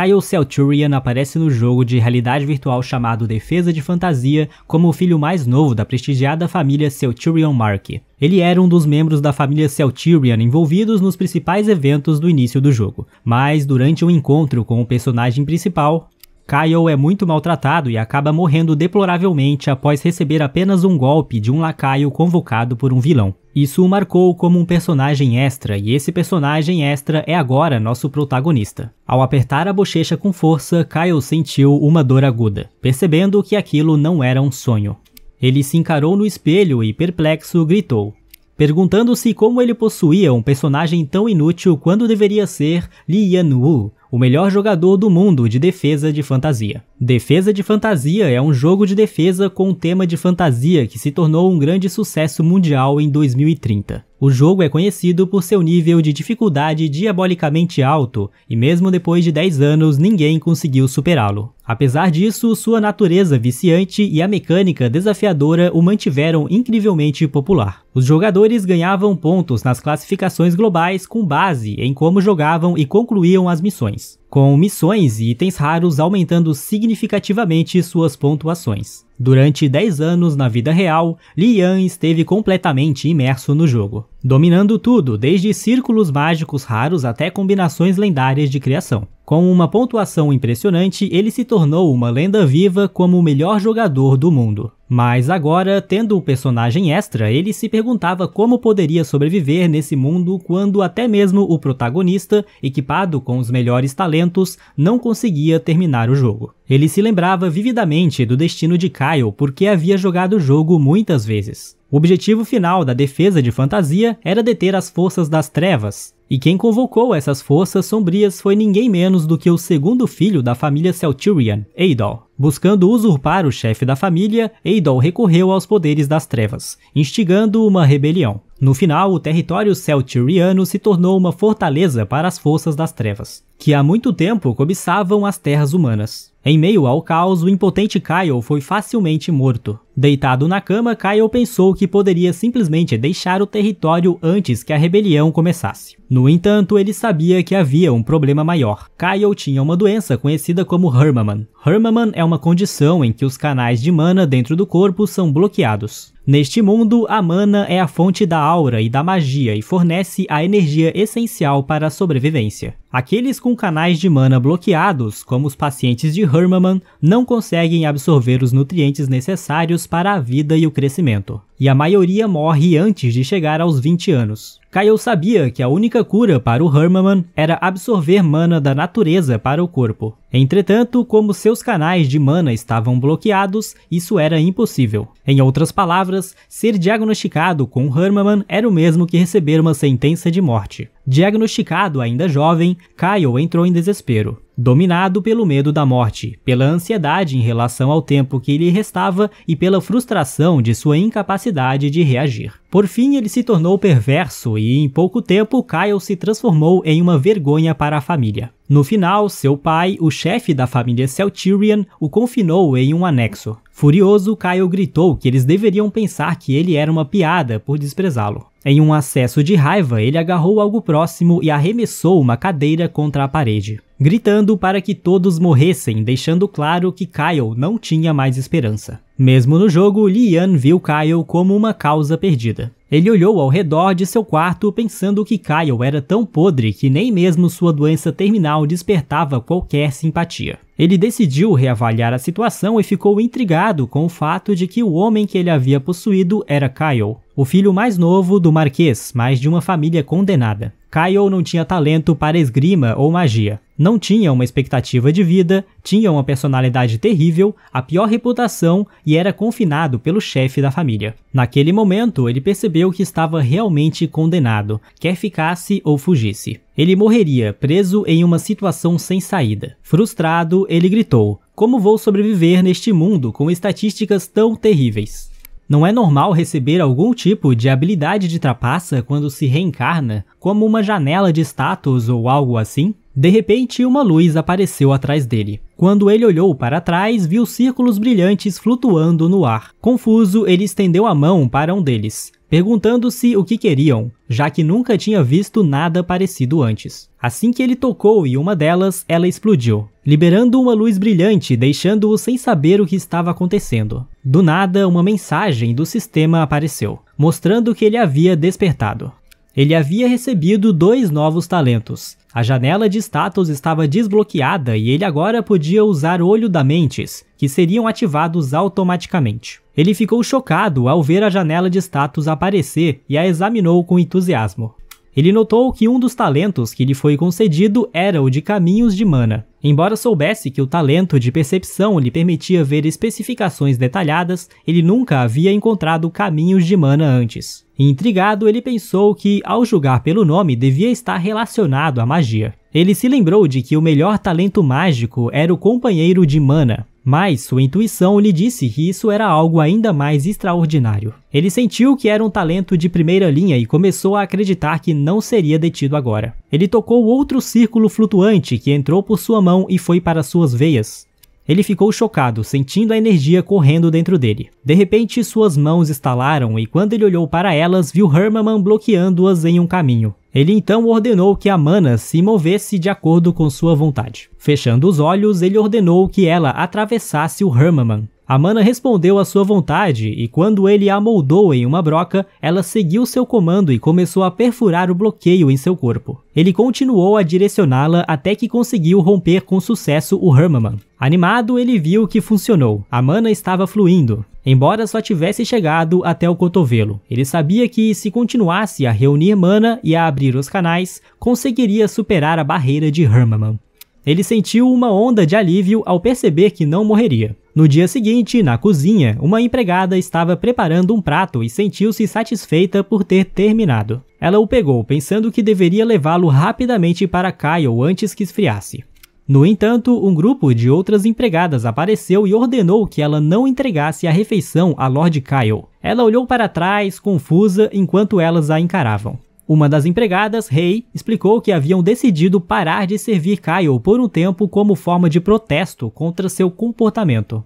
Kyle Celturian aparece no jogo de realidade virtual chamado Defesa de Fantasia como o filho mais novo da prestigiada família Celturion Mark. Ele era um dos membros da família Celturion envolvidos nos principais eventos do início do jogo, mas durante um encontro com o personagem principal, Kyle é muito maltratado e acaba morrendo deploravelmente após receber apenas um golpe de um lacaio convocado por um vilão. Isso o marcou como um personagem extra, e esse personagem extra é agora nosso protagonista. Ao apertar a bochecha com força, Kyle sentiu uma dor aguda, percebendo que aquilo não era um sonho. Ele se encarou no espelho e, perplexo, gritou: perguntando-se como ele possuía um personagem tão inútil quando deveria ser Li Yan Wu, o melhor jogador do mundo de defesa de fantasia. Defesa de Fantasia é um jogo de defesa com um tema de fantasia que se tornou um grande sucesso mundial em 2030. O jogo é conhecido por seu nível de dificuldade diabolicamente alto, e mesmo depois de 10 anos ninguém conseguiu superá-lo. Apesar disso, sua natureza viciante e a mecânica desafiadora o mantiveram incrivelmente popular. Os jogadores ganhavam pontos nas classificações globais com base em como jogavam e concluíam as missões com missões e itens raros aumentando significativamente suas pontuações. Durante 10 anos na vida real, Lian esteve completamente imerso no jogo, dominando tudo, desde círculos mágicos raros até combinações lendárias de criação. Com uma pontuação impressionante, ele se tornou uma lenda viva como o melhor jogador do mundo. Mas agora, tendo o personagem extra, ele se perguntava como poderia sobreviver nesse mundo quando até mesmo o protagonista, equipado com os melhores talentos, não conseguia terminar o jogo. Ele se lembrava vividamente do destino de Kyle porque havia jogado o jogo muitas vezes. O objetivo final da defesa de fantasia era deter as forças das trevas, e quem convocou essas forças sombrias foi ninguém menos do que o segundo filho da família Celturian, Eidol. Buscando usurpar o chefe da família, Eidol recorreu aos poderes das trevas, instigando uma rebelião. No final, o território celturiano se tornou uma fortaleza para as forças das trevas, que há muito tempo cobiçavam as terras humanas. Em meio ao caos, o impotente Kyle foi facilmente morto. Deitado na cama, Kyle pensou que poderia simplesmente deixar o território antes que a rebelião começasse. No entanto, ele sabia que havia um problema maior. Kyle tinha uma doença conhecida como Hermaman. Hermaman é uma condição em que os canais de mana dentro do corpo são bloqueados. Neste mundo, a mana é a fonte da aura e da magia e fornece a energia essencial para a sobrevivência. Aqueles com canais de mana bloqueados, como os pacientes de Hermaman, não conseguem absorver os nutrientes necessários para a vida e o crescimento, e a maioria morre antes de chegar aos 20 anos. Kyle sabia que a única cura para o Hermaman era absorver mana da natureza para o corpo. Entretanto, como seus canais de mana estavam bloqueados, isso era impossível. Em outras palavras, ser diagnosticado com Hermaman era o mesmo que receber uma sentença de morte. Diagnosticado ainda jovem, Kyle entrou em desespero. Dominado pelo medo da morte, pela ansiedade em relação ao tempo que lhe restava e pela frustração de sua incapacidade de reagir. Por fim, ele se tornou perverso e em pouco tempo Kyle se transformou em uma vergonha para a família. No final, seu pai, o chefe da família Celtirion, o confinou em um anexo. Furioso, Kyle gritou que eles deveriam pensar que ele era uma piada por desprezá-lo. Em um acesso de raiva, ele agarrou algo próximo e arremessou uma cadeira contra a parede, gritando para que todos morressem, deixando claro que Kyle não tinha mais esperança. Mesmo no jogo, Lian viu Kyle como uma causa perdida. Ele olhou ao redor de seu quarto pensando que Kyle era tão podre que nem mesmo sua doença terminal despertava qualquer simpatia. Ele decidiu reavaliar a situação e ficou intrigado com o fato de que o homem que ele havia possuído era Kyle, o filho mais novo do Marquês, mas de uma família condenada. Kyle não tinha talento para esgrima ou magia, não tinha uma expectativa de vida, tinha uma personalidade terrível, a pior reputação e era confinado pelo chefe da família. Naquele momento, ele percebeu que estava realmente condenado, quer ficasse ou fugisse. Ele morreria preso em uma situação sem saída. Frustrado, ele gritou: Como vou sobreviver neste mundo com estatísticas tão terríveis? Não é normal receber algum tipo de habilidade de trapaça quando se reencarna, como uma janela de status ou algo assim? De repente, uma luz apareceu atrás dele. Quando ele olhou para trás, viu círculos brilhantes flutuando no ar. Confuso, ele estendeu a mão para um deles, perguntando-se o que queriam, já que nunca tinha visto nada parecido antes. Assim que ele tocou em uma delas, ela explodiu liberando uma luz brilhante, deixando-o sem saber o que estava acontecendo. Do nada, uma mensagem do sistema apareceu, mostrando que ele havia despertado. Ele havia recebido dois novos talentos. A janela de status estava desbloqueada e ele agora podia usar Olho da Mentes, que seriam ativados automaticamente. Ele ficou chocado ao ver a janela de status aparecer e a examinou com entusiasmo. Ele notou que um dos talentos que lhe foi concedido era o de Caminhos de Mana, Embora soubesse que o talento de percepção lhe permitia ver especificações detalhadas, ele nunca havia encontrado caminhos de mana antes. Intrigado, ele pensou que, ao julgar pelo nome, devia estar relacionado à magia. Ele se lembrou de que o melhor talento mágico era o companheiro de Mana, mas sua intuição lhe disse que isso era algo ainda mais extraordinário. Ele sentiu que era um talento de primeira linha e começou a acreditar que não seria detido agora. Ele tocou outro círculo flutuante que entrou por sua mão e foi para suas veias. Ele ficou chocado, sentindo a energia correndo dentro dele. De repente, suas mãos estalaram e quando ele olhou para elas, viu Hermaman bloqueando-as em um caminho. Ele então ordenou que a mana se movesse de acordo com sua vontade. Fechando os olhos, ele ordenou que ela atravessasse o Hermaman. Amana respondeu à sua vontade e quando ele a moldou em uma broca, ela seguiu seu comando e começou a perfurar o bloqueio em seu corpo. Ele continuou a direcioná-la até que conseguiu romper com sucesso o Hermaman. Animado, ele viu que funcionou. A mana estava fluindo, embora só tivesse chegado até o cotovelo. Ele sabia que se continuasse a reunir mana e a abrir os canais, conseguiria superar a barreira de Hermaman. Ele sentiu uma onda de alívio ao perceber que não morreria. No dia seguinte, na cozinha, uma empregada estava preparando um prato e sentiu-se satisfeita por ter terminado. Ela o pegou, pensando que deveria levá-lo rapidamente para Kyle antes que esfriasse. No entanto, um grupo de outras empregadas apareceu e ordenou que ela não entregasse a refeição a Lord Kyle. Ela olhou para trás, confusa, enquanto elas a encaravam. Uma das empregadas, Rei, explicou que haviam decidido parar de servir Kyle por um tempo como forma de protesto contra seu comportamento.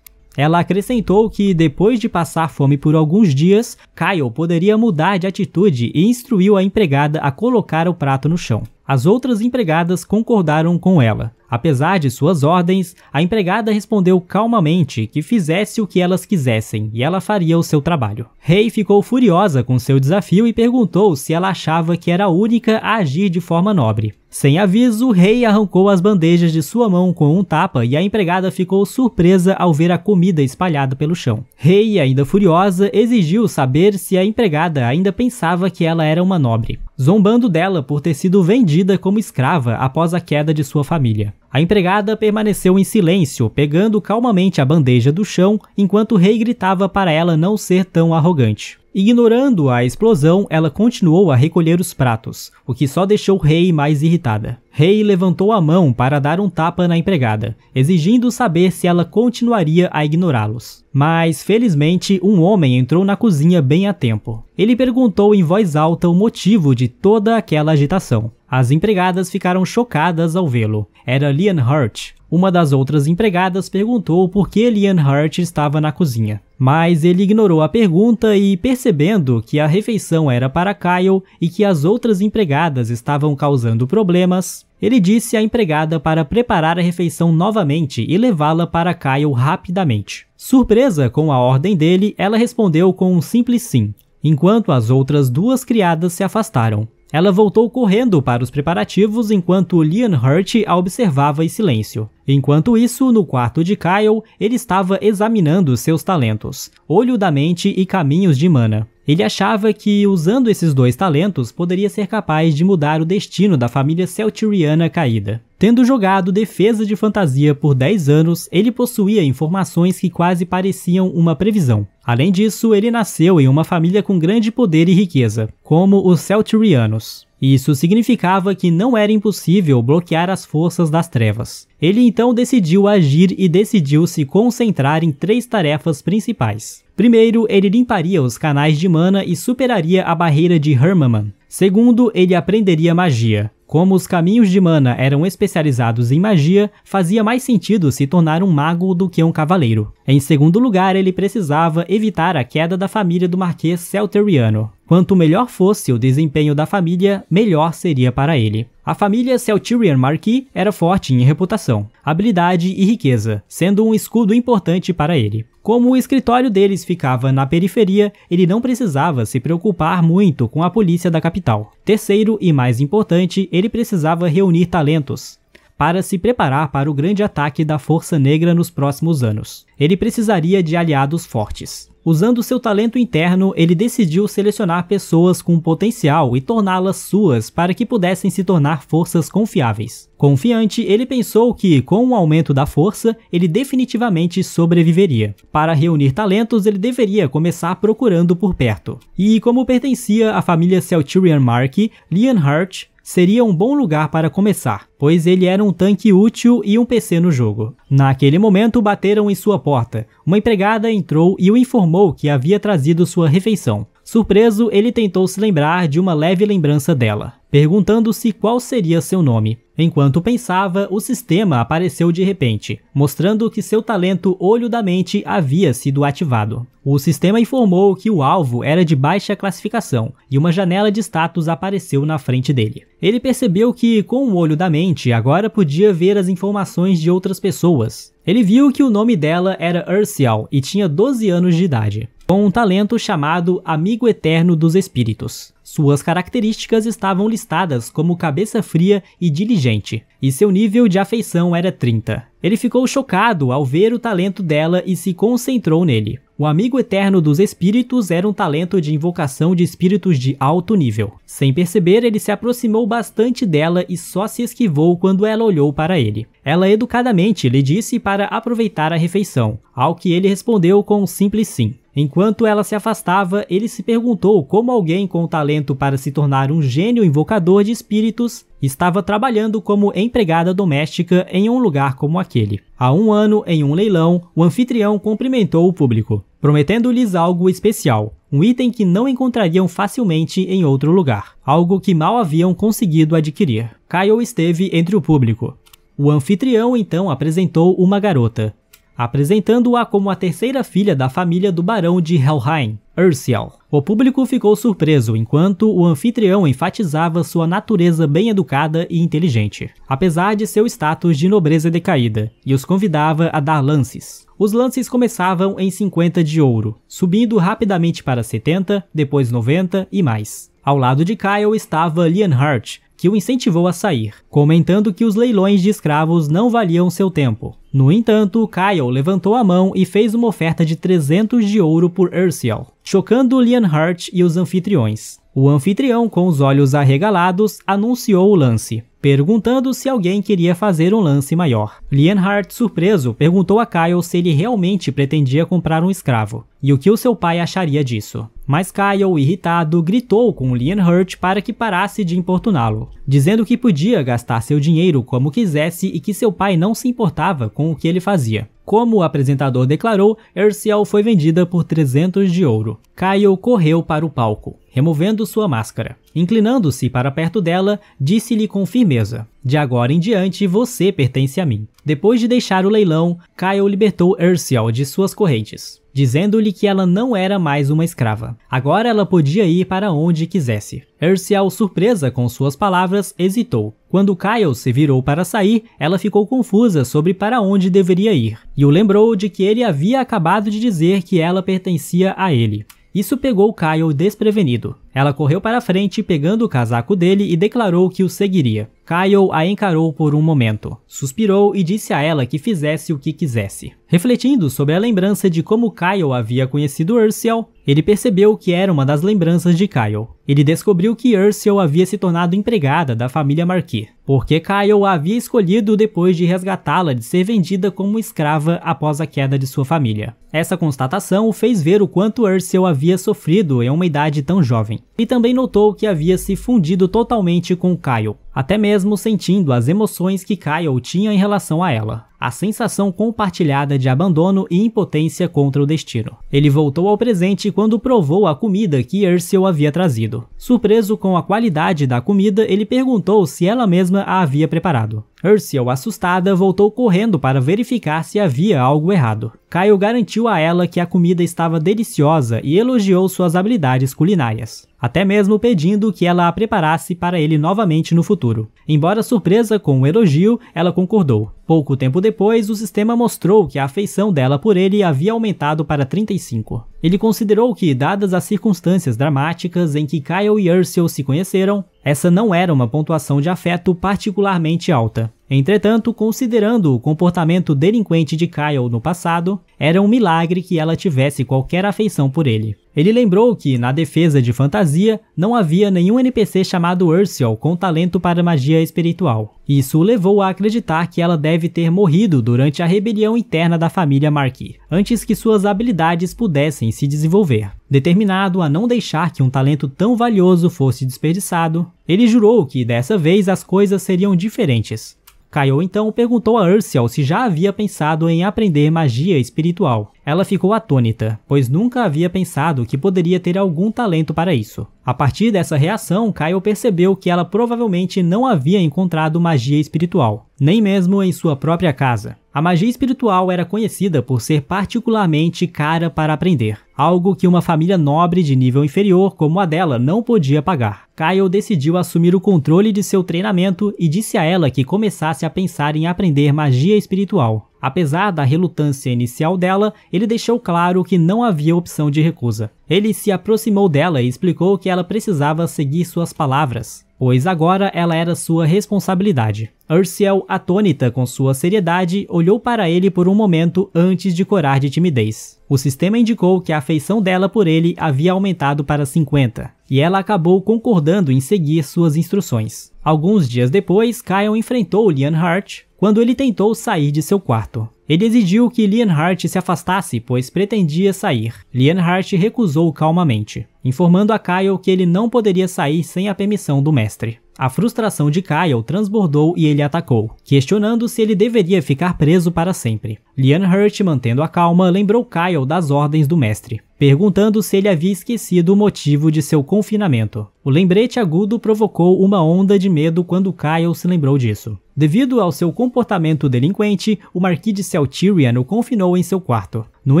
Ela acrescentou que, depois de passar fome por alguns dias, Kyle poderia mudar de atitude e instruiu a empregada a colocar o prato no chão. As outras empregadas concordaram com ela. Apesar de suas ordens, a empregada respondeu calmamente que fizesse o que elas quisessem e ela faria o seu trabalho. Rei ficou furiosa com seu desafio e perguntou se ela achava que era a única a agir de forma nobre. Sem aviso, Rei arrancou as bandejas de sua mão com um tapa e a empregada ficou surpresa ao ver a comida espalhada pelo chão. Rei, ainda furiosa, exigiu saber se a empregada ainda pensava que ela era uma nobre, zombando dela por ter sido vendida como escrava após a queda de sua família. A empregada permaneceu em silêncio, pegando calmamente a bandeja do chão enquanto o rei gritava para ela não ser tão arrogante. Ignorando a explosão, ela continuou a recolher os pratos, o que só deixou Rei mais irritada. Rei levantou a mão para dar um tapa na empregada, exigindo saber se ela continuaria a ignorá-los. Mas, felizmente, um homem entrou na cozinha bem a tempo. Ele perguntou em voz alta o motivo de toda aquela agitação. As empregadas ficaram chocadas ao vê-lo. Era Leon Hurt, uma das outras empregadas perguntou por que Lian Hart estava na cozinha, mas ele ignorou a pergunta e, percebendo que a refeição era para Kyle e que as outras empregadas estavam causando problemas, ele disse à empregada para preparar a refeição novamente e levá-la para Kyle rapidamente. Surpresa com a ordem dele, ela respondeu com um simples sim, enquanto as outras duas criadas se afastaram. Ela voltou correndo para os preparativos enquanto Leon Hurt a observava em silêncio. Enquanto isso, no quarto de Kyle, ele estava examinando seus talentos, olho da mente e caminhos de mana. Ele achava que, usando esses dois talentos, poderia ser capaz de mudar o destino da família Celtiriana caída. Tendo jogado Defesa de Fantasia por 10 anos, ele possuía informações que quase pareciam uma previsão. Além disso, ele nasceu em uma família com grande poder e riqueza, como os Celtirianos. Isso significava que não era impossível bloquear as forças das trevas. Ele então decidiu agir e decidiu se concentrar em três tarefas principais. Primeiro, ele limparia os canais de mana e superaria a barreira de Hermaman. Segundo, ele aprenderia magia. Como os caminhos de mana eram especializados em magia, fazia mais sentido se tornar um mago do que um cavaleiro. Em segundo lugar, ele precisava evitar a queda da família do Marquês Celteriano. Quanto melhor fosse o desempenho da família, melhor seria para ele. A família Celtirian Marquis era forte em reputação, habilidade e riqueza, sendo um escudo importante para ele. Como o escritório deles ficava na periferia, ele não precisava se preocupar muito com a polícia da capital. Terceiro e mais importante, ele precisava reunir talentos para se preparar para o grande ataque da Força Negra nos próximos anos. Ele precisaria de aliados fortes. Usando seu talento interno, ele decidiu selecionar pessoas com potencial e torná-las suas para que pudessem se tornar forças confiáveis. Confiante, ele pensou que, com o aumento da força, ele definitivamente sobreviveria. Para reunir talentos, ele deveria começar procurando por perto. E como pertencia à família Celtirian Mark, Leon Hart seria um bom lugar para começar, pois ele era um tanque útil e um PC no jogo. Naquele momento, bateram em sua porta. Uma empregada entrou e o informou que havia trazido sua refeição. Surpreso, ele tentou se lembrar de uma leve lembrança dela perguntando-se qual seria seu nome. Enquanto pensava, o sistema apareceu de repente, mostrando que seu talento Olho da Mente havia sido ativado. O sistema informou que o alvo era de baixa classificação e uma janela de status apareceu na frente dele. Ele percebeu que, com o olho da mente, agora podia ver as informações de outras pessoas. Ele viu que o nome dela era Ursial e tinha 12 anos de idade com um talento chamado Amigo Eterno dos Espíritos. Suas características estavam listadas como cabeça fria e diligente, e seu nível de afeição era 30. Ele ficou chocado ao ver o talento dela e se concentrou nele. O Amigo Eterno dos Espíritos era um talento de invocação de espíritos de alto nível. Sem perceber, ele se aproximou bastante dela e só se esquivou quando ela olhou para ele. Ela educadamente lhe disse para aproveitar a refeição, ao que ele respondeu com um simples sim. Enquanto ela se afastava, ele se perguntou como alguém com talento para se tornar um gênio invocador de espíritos estava trabalhando como empregada doméstica em um lugar como aquele. Há um ano, em um leilão, o anfitrião cumprimentou o público, prometendo-lhes algo especial, um item que não encontrariam facilmente em outro lugar, algo que mal haviam conseguido adquirir. Kyle esteve entre o público. O anfitrião então apresentou uma garota, apresentando-a como a terceira filha da família do barão de Helheim, Ursiel. O público ficou surpreso enquanto o anfitrião enfatizava sua natureza bem educada e inteligente, apesar de seu status de nobreza decaída, e os convidava a dar lances. Os lances começavam em 50 de ouro, subindo rapidamente para 70, depois 90 e mais. Ao lado de Kyle estava Leonhardt. Hart, que o incentivou a sair, comentando que os leilões de escravos não valiam seu tempo. No entanto, Kyle levantou a mão e fez uma oferta de 300 de ouro por Ursiel, chocando Leonhardt e os anfitriões. O anfitrião, com os olhos arregalados, anunciou o lance, perguntando se alguém queria fazer um lance maior. Lienhardt, surpreso, perguntou a Kyle se ele realmente pretendia comprar um escravo e o que o seu pai acharia disso. Mas Kyle, irritado, gritou com Lienhardt para que parasse de importuná-lo, dizendo que podia gastar seu dinheiro como quisesse e que seu pai não se importava com o que ele fazia. Como o apresentador declarou, Erciel foi vendida por 300 de ouro. Kyle correu para o palco removendo sua máscara. Inclinando-se para perto dela, disse-lhe com firmeza: De agora em diante, você pertence a mim. Depois de deixar o leilão, Kyle libertou Ursiel de suas correntes, dizendo-lhe que ela não era mais uma escrava. Agora ela podia ir para onde quisesse. Ursiel, surpresa com suas palavras, hesitou. Quando Kyle se virou para sair, ela ficou confusa sobre para onde deveria ir, e o lembrou de que ele havia acabado de dizer que ela pertencia a ele. Isso pegou Kyle desprevenido. Ela correu para a frente, pegando o casaco dele e declarou que o seguiria. Kyle a encarou por um momento, suspirou e disse a ela que fizesse o que quisesse. Refletindo sobre a lembrança de como Kyle havia conhecido Ursel, ele percebeu que era uma das lembranças de Kyle. Ele descobriu que Ursel havia se tornado empregada da família Marquis, porque Kyle a havia escolhido depois de resgatá-la de ser vendida como escrava após a queda de sua família. Essa constatação o fez ver o quanto Ursel havia sofrido em uma idade tão jovem e também notou que havia se fundido totalmente com Kyle, até mesmo sentindo as emoções que Kyle tinha em relação a ela, a sensação compartilhada de abandono e impotência contra o destino. Ele voltou ao presente quando provou a comida que Ursel havia trazido. Surpreso com a qualidade da comida, ele perguntou se ela mesma a havia preparado. Ursel, assustada, voltou correndo para verificar se havia algo errado. Kyle garantiu a ela que a comida estava deliciosa e elogiou suas habilidades culinárias até mesmo pedindo que ela a preparasse para ele novamente no futuro. Embora surpresa com o elogio, ela concordou. Pouco tempo depois, o sistema mostrou que a afeição dela por ele havia aumentado para 35. Ele considerou que, dadas as circunstâncias dramáticas em que Kyle e Ursel se conheceram, essa não era uma pontuação de afeto particularmente alta. Entretanto, considerando o comportamento delinquente de Kyle no passado, era um milagre que ela tivesse qualquer afeição por ele. Ele lembrou que, na defesa de fantasia, não havia nenhum NPC chamado Ursel com talento para magia espiritual. Isso o levou a acreditar que ela deve ter morrido durante a rebelião interna da família Marquis, antes que suas habilidades pudessem se desenvolver. Determinado a não deixar que um talento tão valioso fosse desperdiçado, ele jurou que dessa vez as coisas seriam diferentes. Kaiô então perguntou a Ursiel se já havia pensado em aprender magia espiritual. Ela ficou atônita, pois nunca havia pensado que poderia ter algum talento para isso. A partir dessa reação, Kaiô percebeu que ela provavelmente não havia encontrado magia espiritual, nem mesmo em sua própria casa. A magia espiritual era conhecida por ser particularmente cara para aprender, algo que uma família nobre de nível inferior como a dela não podia pagar. Kyle decidiu assumir o controle de seu treinamento e disse a ela que começasse a pensar em aprender magia espiritual. Apesar da relutância inicial dela, ele deixou claro que não havia opção de recusa. Ele se aproximou dela e explicou que ela precisava seguir suas palavras, pois agora ela era sua responsabilidade. Ursel, atônita com sua seriedade, olhou para ele por um momento antes de corar de timidez. O sistema indicou que a afeição dela por ele havia aumentado para 50, e ela acabou concordando em seguir suas instruções. Alguns dias depois, Kyle enfrentou Lian Hart, quando ele tentou sair de seu quarto. Ele exigiu que Leonhardt se afastasse, pois pretendia sair. Leonhardt recusou calmamente, informando a Kyle que ele não poderia sair sem a permissão do mestre. A frustração de Kyle transbordou e ele atacou, questionando se ele deveria ficar preso para sempre. Lian Hurt, mantendo a calma, lembrou Kyle das ordens do mestre, perguntando se ele havia esquecido o motivo de seu confinamento. O lembrete agudo provocou uma onda de medo quando Kyle se lembrou disso. Devido ao seu comportamento delinquente, o Marquis de Celtirian o confinou em seu quarto. No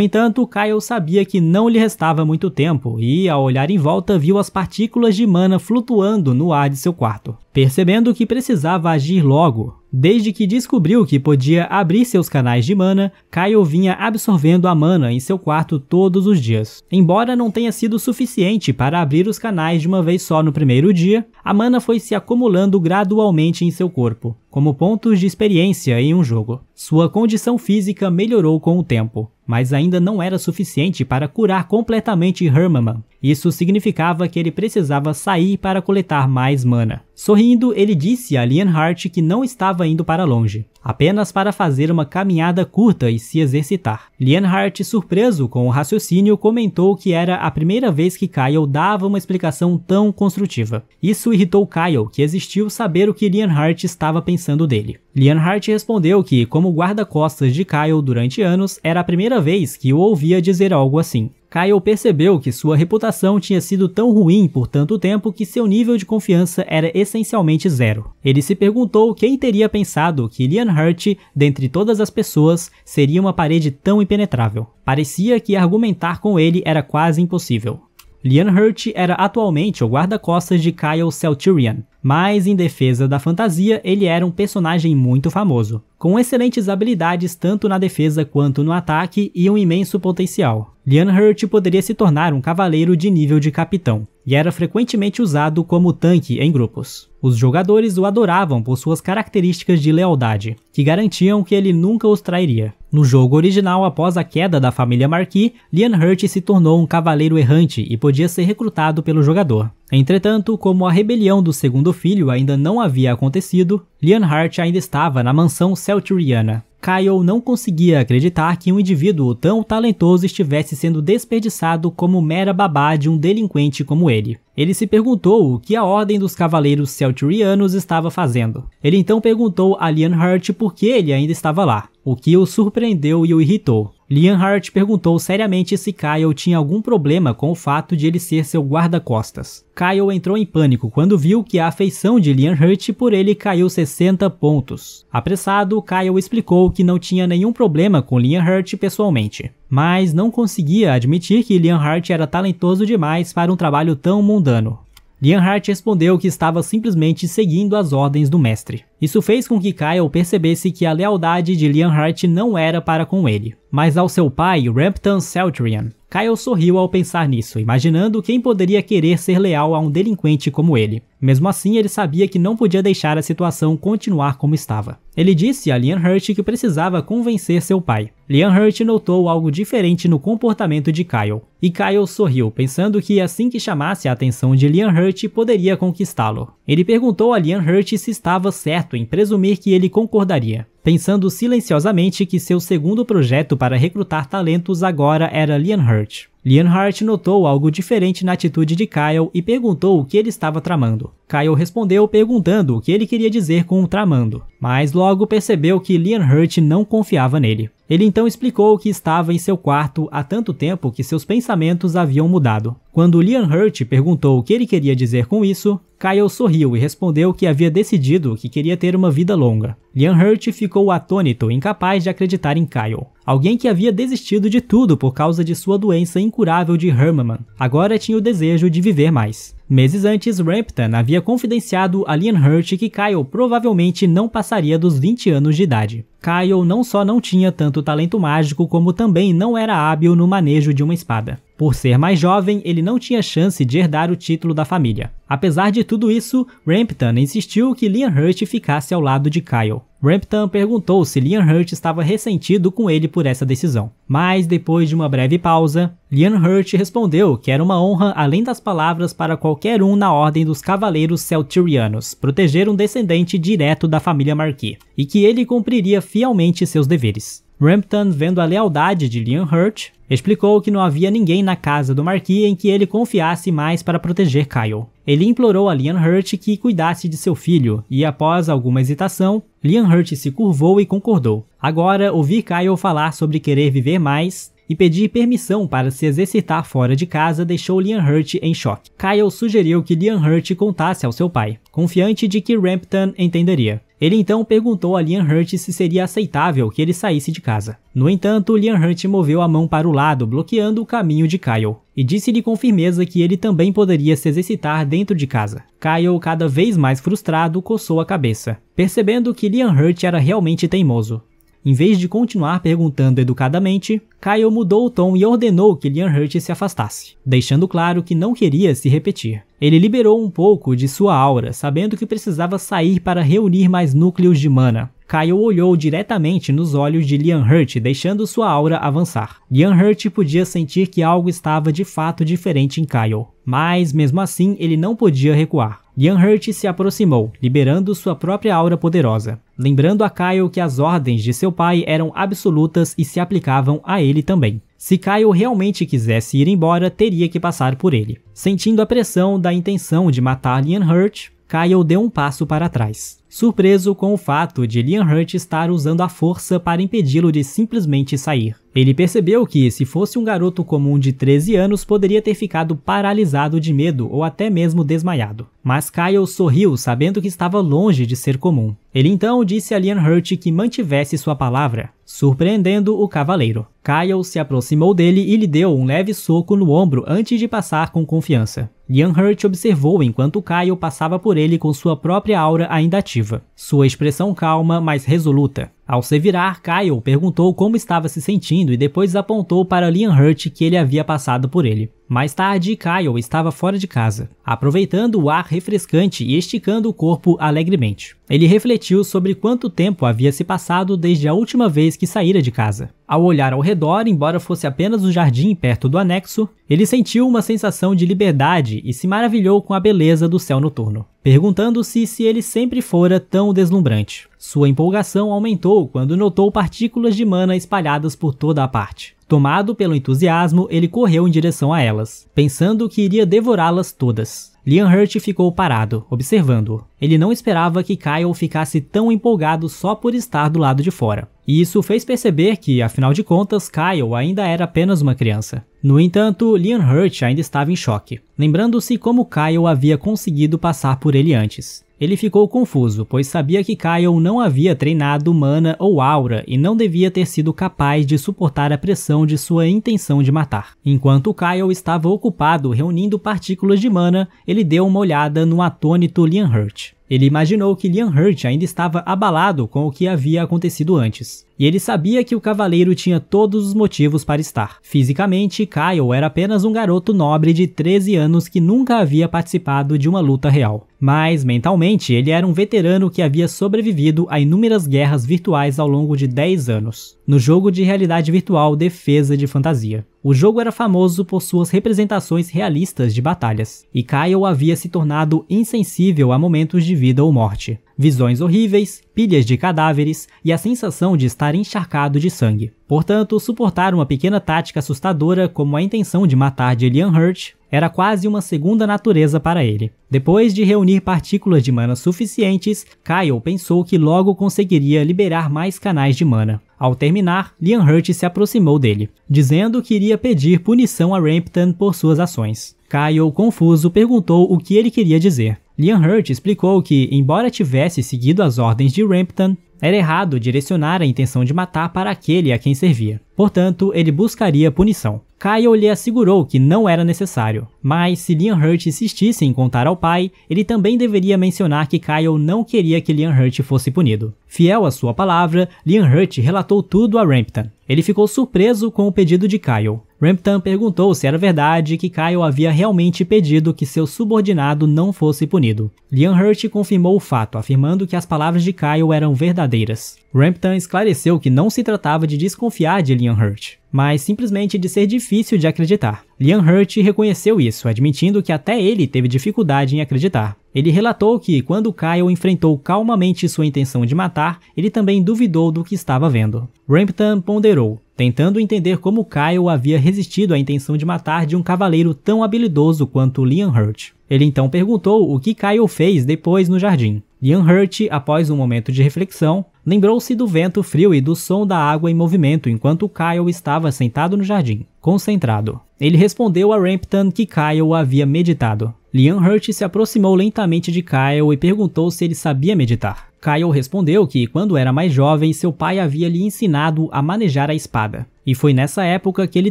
entanto, Kyle sabia que não lhe restava muito tempo e, ao olhar em volta, viu as partículas de mana flutuando no ar de seu quarto. Percebendo que precisava agir logo, Desde que descobriu que podia abrir seus canais de mana, Kyle vinha absorvendo a mana em seu quarto todos os dias. Embora não tenha sido suficiente para abrir os canais de uma vez só no primeiro dia, a mana foi se acumulando gradualmente em seu corpo, como pontos de experiência em um jogo. Sua condição física melhorou com o tempo, mas ainda não era suficiente para curar completamente Hermaman, isso significava que ele precisava sair para coletar mais mana. Sorrindo, ele disse a Lionheart que não estava indo para longe, apenas para fazer uma caminhada curta e se exercitar. Lionheart, surpreso com o raciocínio, comentou que era a primeira vez que Kyle dava uma explicação tão construtiva. Isso irritou Kyle, que existiu saber o que Lionheart estava pensando dele. Lionheart respondeu que, como guarda-costas de Kyle durante anos, era a primeira vez que o ouvia dizer algo assim. Kyle percebeu que sua reputação tinha sido tão ruim por tanto tempo que seu nível de confiança era essencialmente zero. Ele se perguntou quem teria pensado que Lian Hurt, dentre todas as pessoas, seria uma parede tão impenetrável. Parecia que argumentar com ele era quase impossível. Lian Hurt era atualmente o guarda-costas de Kyle Celturian, mas em defesa da fantasia ele era um personagem muito famoso, com excelentes habilidades tanto na defesa quanto no ataque e um imenso potencial. Lian Hurt poderia se tornar um cavaleiro de nível de capitão, e era frequentemente usado como tanque em grupos. Os jogadores o adoravam por suas características de lealdade, que garantiam que ele nunca os trairia. No jogo original, após a queda da família Marquis, Leon Hurt se tornou um cavaleiro errante e podia ser recrutado pelo jogador. Entretanto, como a rebelião do segundo filho ainda não havia acontecido, Leon Hart ainda estava na mansão Celturiana. Kyle não conseguia acreditar que um indivíduo tão talentoso estivesse sendo desperdiçado como mera babá de um delinquente como ele. Ele se perguntou o que a Ordem dos Cavaleiros Celturianos estava fazendo. Ele então perguntou a Leonhardt Hurt por que ele ainda estava lá, o que o surpreendeu e o irritou. Liam Hart perguntou seriamente se Kyle tinha algum problema com o fato de ele ser seu guarda-costas. Kyle entrou em pânico quando viu que a afeição de Liam Hurt por ele caiu 60 pontos. Apressado, Kyle explicou que não tinha nenhum problema com Liam Hurt pessoalmente, mas não conseguia admitir que Liam Hart era talentoso demais para um trabalho tão mundano. Liam Hart respondeu que estava simplesmente seguindo as ordens do mestre. Isso fez com que Kyle percebesse que a lealdade de Liam Hart não era para com ele mas ao seu pai, Rampton Celtrian. Kyle sorriu ao pensar nisso, imaginando quem poderia querer ser leal a um delinquente como ele. Mesmo assim, ele sabia que não podia deixar a situação continuar como estava. Ele disse a Leon Hurt que precisava convencer seu pai. Leon Hurt notou algo diferente no comportamento de Kyle, e Kyle sorriu, pensando que assim que chamasse a atenção de Leon Hurt, poderia conquistá-lo. Ele perguntou a Leon Hurt se estava certo em presumir que ele concordaria pensando silenciosamente que seu segundo projeto para recrutar talentos agora era Leonhardt. Leonhardt notou algo diferente na atitude de Kyle e perguntou o que ele estava tramando. Kyle respondeu perguntando o que ele queria dizer com o tramando, mas logo percebeu que Leonhardt não confiava nele. Ele então explicou que estava em seu quarto há tanto tempo que seus pensamentos haviam mudado. Quando Leonhardt perguntou o que ele queria dizer com isso, Kyle sorriu e respondeu que havia decidido que queria ter uma vida longa. Liam Hurt ficou atônito, incapaz de acreditar em Kyle. Alguém que havia desistido de tudo por causa de sua doença incurável de Herman, agora tinha o desejo de viver mais. Meses antes, Rampton havia confidenciado a Liam Hurt que Kyle provavelmente não passaria dos 20 anos de idade. Kyle não só não tinha tanto talento mágico, como também não era hábil no manejo de uma espada. Por ser mais jovem, ele não tinha chance de herdar o título da família. Apesar de tudo isso, Rampton insistiu que Liam Hurt ficasse ao lado de Kyle. Rampton perguntou se Liam Hurt estava ressentido com ele por essa decisão, mas depois de uma breve pausa, Liam Hurt respondeu que era uma honra além das palavras para qualquer um na ordem dos cavaleiros Celturianos, proteger um descendente direto da família Marquis, e que ele cumpriria fielmente seus deveres. Rampton, vendo a lealdade de Liam Hurt, Explicou que não havia ninguém na casa do Marquis em que ele confiasse mais para proteger Kyle. Ele implorou a Leon Hurt que cuidasse de seu filho, e após alguma hesitação, Leon Hurt se curvou e concordou. Agora, ouvi Kyle falar sobre querer viver mais e pedir permissão para se exercitar fora de casa deixou Liam Hurt em choque. Kyle sugeriu que Liam Hurt contasse ao seu pai, confiante de que Rampton entenderia. Ele então perguntou a Liam Hurt se seria aceitável que ele saísse de casa. No entanto, Liam Hurt moveu a mão para o lado, bloqueando o caminho de Kyle, e disse-lhe com firmeza que ele também poderia se exercitar dentro de casa. Kyle, cada vez mais frustrado, coçou a cabeça, percebendo que Liam Hurt era realmente teimoso. Em vez de continuar perguntando educadamente, Kyle mudou o tom e ordenou que Liam Hurt se afastasse, deixando claro que não queria se repetir. Ele liberou um pouco de sua aura, sabendo que precisava sair para reunir mais núcleos de mana. Kyle olhou diretamente nos olhos de Lian Hurt, deixando sua aura avançar. Lian Hurt podia sentir que algo estava de fato diferente em Kyle, mas mesmo assim ele não podia recuar. Lian Hurt se aproximou, liberando sua própria aura poderosa, lembrando a Kyle que as ordens de seu pai eram absolutas e se aplicavam a ele ele também. Se Kyle realmente quisesse ir embora, teria que passar por ele. Sentindo a pressão da intenção de matar Ian Hurt, Kyle deu um passo para trás, surpreso com o fato de Liam Hurt estar usando a força para impedi-lo de simplesmente sair. Ele percebeu que, se fosse um garoto comum de 13 anos, poderia ter ficado paralisado de medo ou até mesmo desmaiado. Mas Kyle sorriu, sabendo que estava longe de ser comum. Ele então disse a Liam Hurt que mantivesse sua palavra, surpreendendo o cavaleiro. Kyle se aproximou dele e lhe deu um leve soco no ombro antes de passar com confiança. Ian Hurt observou enquanto Kyle passava por ele com sua própria aura ainda ativa, sua expressão calma, mas resoluta. Ao se virar, Kyle perguntou como estava se sentindo e depois apontou para Liam Hurt que ele havia passado por ele. Mais tarde, Kyle estava fora de casa, aproveitando o ar refrescante e esticando o corpo alegremente. Ele refletiu sobre quanto tempo havia se passado desde a última vez que saíra de casa. Ao olhar ao redor, embora fosse apenas o um jardim perto do anexo, ele sentiu uma sensação de liberdade e se maravilhou com a beleza do céu noturno perguntando-se se ele sempre fora tão deslumbrante. Sua empolgação aumentou quando notou partículas de mana espalhadas por toda a parte. Tomado pelo entusiasmo, ele correu em direção a elas, pensando que iria devorá-las todas. Liam Hurt ficou parado, observando-o. Ele não esperava que Kyle ficasse tão empolgado só por estar do lado de fora. E isso fez perceber que, afinal de contas, Kyle ainda era apenas uma criança. No entanto, Liam Hurt ainda estava em choque, lembrando-se como Kyle havia conseguido passar por ele antes. Ele ficou confuso, pois sabia que Kyle não havia treinado mana ou aura e não devia ter sido capaz de suportar a pressão de sua intenção de matar. Enquanto Kyle estava ocupado reunindo partículas de mana, ele deu uma olhada no atônito Liam Hurt. Ele imaginou que Liam Hurt ainda estava abalado com o que havia acontecido antes e ele sabia que o cavaleiro tinha todos os motivos para estar. Fisicamente, Kyle era apenas um garoto nobre de 13 anos que nunca havia participado de uma luta real. Mas, mentalmente, ele era um veterano que havia sobrevivido a inúmeras guerras virtuais ao longo de 10 anos, no jogo de realidade virtual Defesa de Fantasia. O jogo era famoso por suas representações realistas de batalhas, e Kyle havia se tornado insensível a momentos de vida ou morte visões horríveis, pilhas de cadáveres e a sensação de estar encharcado de sangue. Portanto, suportar uma pequena tática assustadora como a intenção de matar Jillian Hurt era quase uma segunda natureza para ele. Depois de reunir partículas de mana suficientes, Kyle pensou que logo conseguiria liberar mais canais de mana. Ao terminar, Lian Hurt se aproximou dele, dizendo que iria pedir punição a Rampton por suas ações. Kyle, confuso, perguntou o que ele queria dizer. Liam Hurt explicou que, embora tivesse seguido as ordens de Rampton, era errado direcionar a intenção de matar para aquele a quem servia. Portanto, ele buscaria punição. Kyle lhe assegurou que não era necessário, mas se Liam Hurt insistisse em contar ao pai, ele também deveria mencionar que Kyle não queria que Liam Hurt fosse punido. Fiel à sua palavra, Liam Hurt relatou tudo a Rampton. Ele ficou surpreso com o pedido de Kyle, Rampton perguntou se era verdade que Kyle havia realmente pedido que seu subordinado não fosse punido. Liam Hurt confirmou o fato, afirmando que as palavras de Kyle eram verdadeiras. Rampton esclareceu que não se tratava de desconfiar de Liam Hurt, mas simplesmente de ser difícil de acreditar. Liam Hurt reconheceu isso, admitindo que até ele teve dificuldade em acreditar. Ele relatou que, quando Kyle enfrentou calmamente sua intenção de matar, ele também duvidou do que estava vendo. Rampton ponderou: tentando entender como Kyle havia resistido à intenção de matar de um cavaleiro tão habilidoso quanto Liam Hurt. Ele então perguntou o que Kyle fez depois no jardim. Liam Hurt, após um momento de reflexão, lembrou-se do vento frio e do som da água em movimento enquanto Kyle estava sentado no jardim, concentrado. Ele respondeu a Rampton que Kyle havia meditado. Liam Hurt se aproximou lentamente de Kyle e perguntou se ele sabia meditar. Kyle respondeu que, quando era mais jovem, seu pai havia lhe ensinado a manejar a espada. E foi nessa época que ele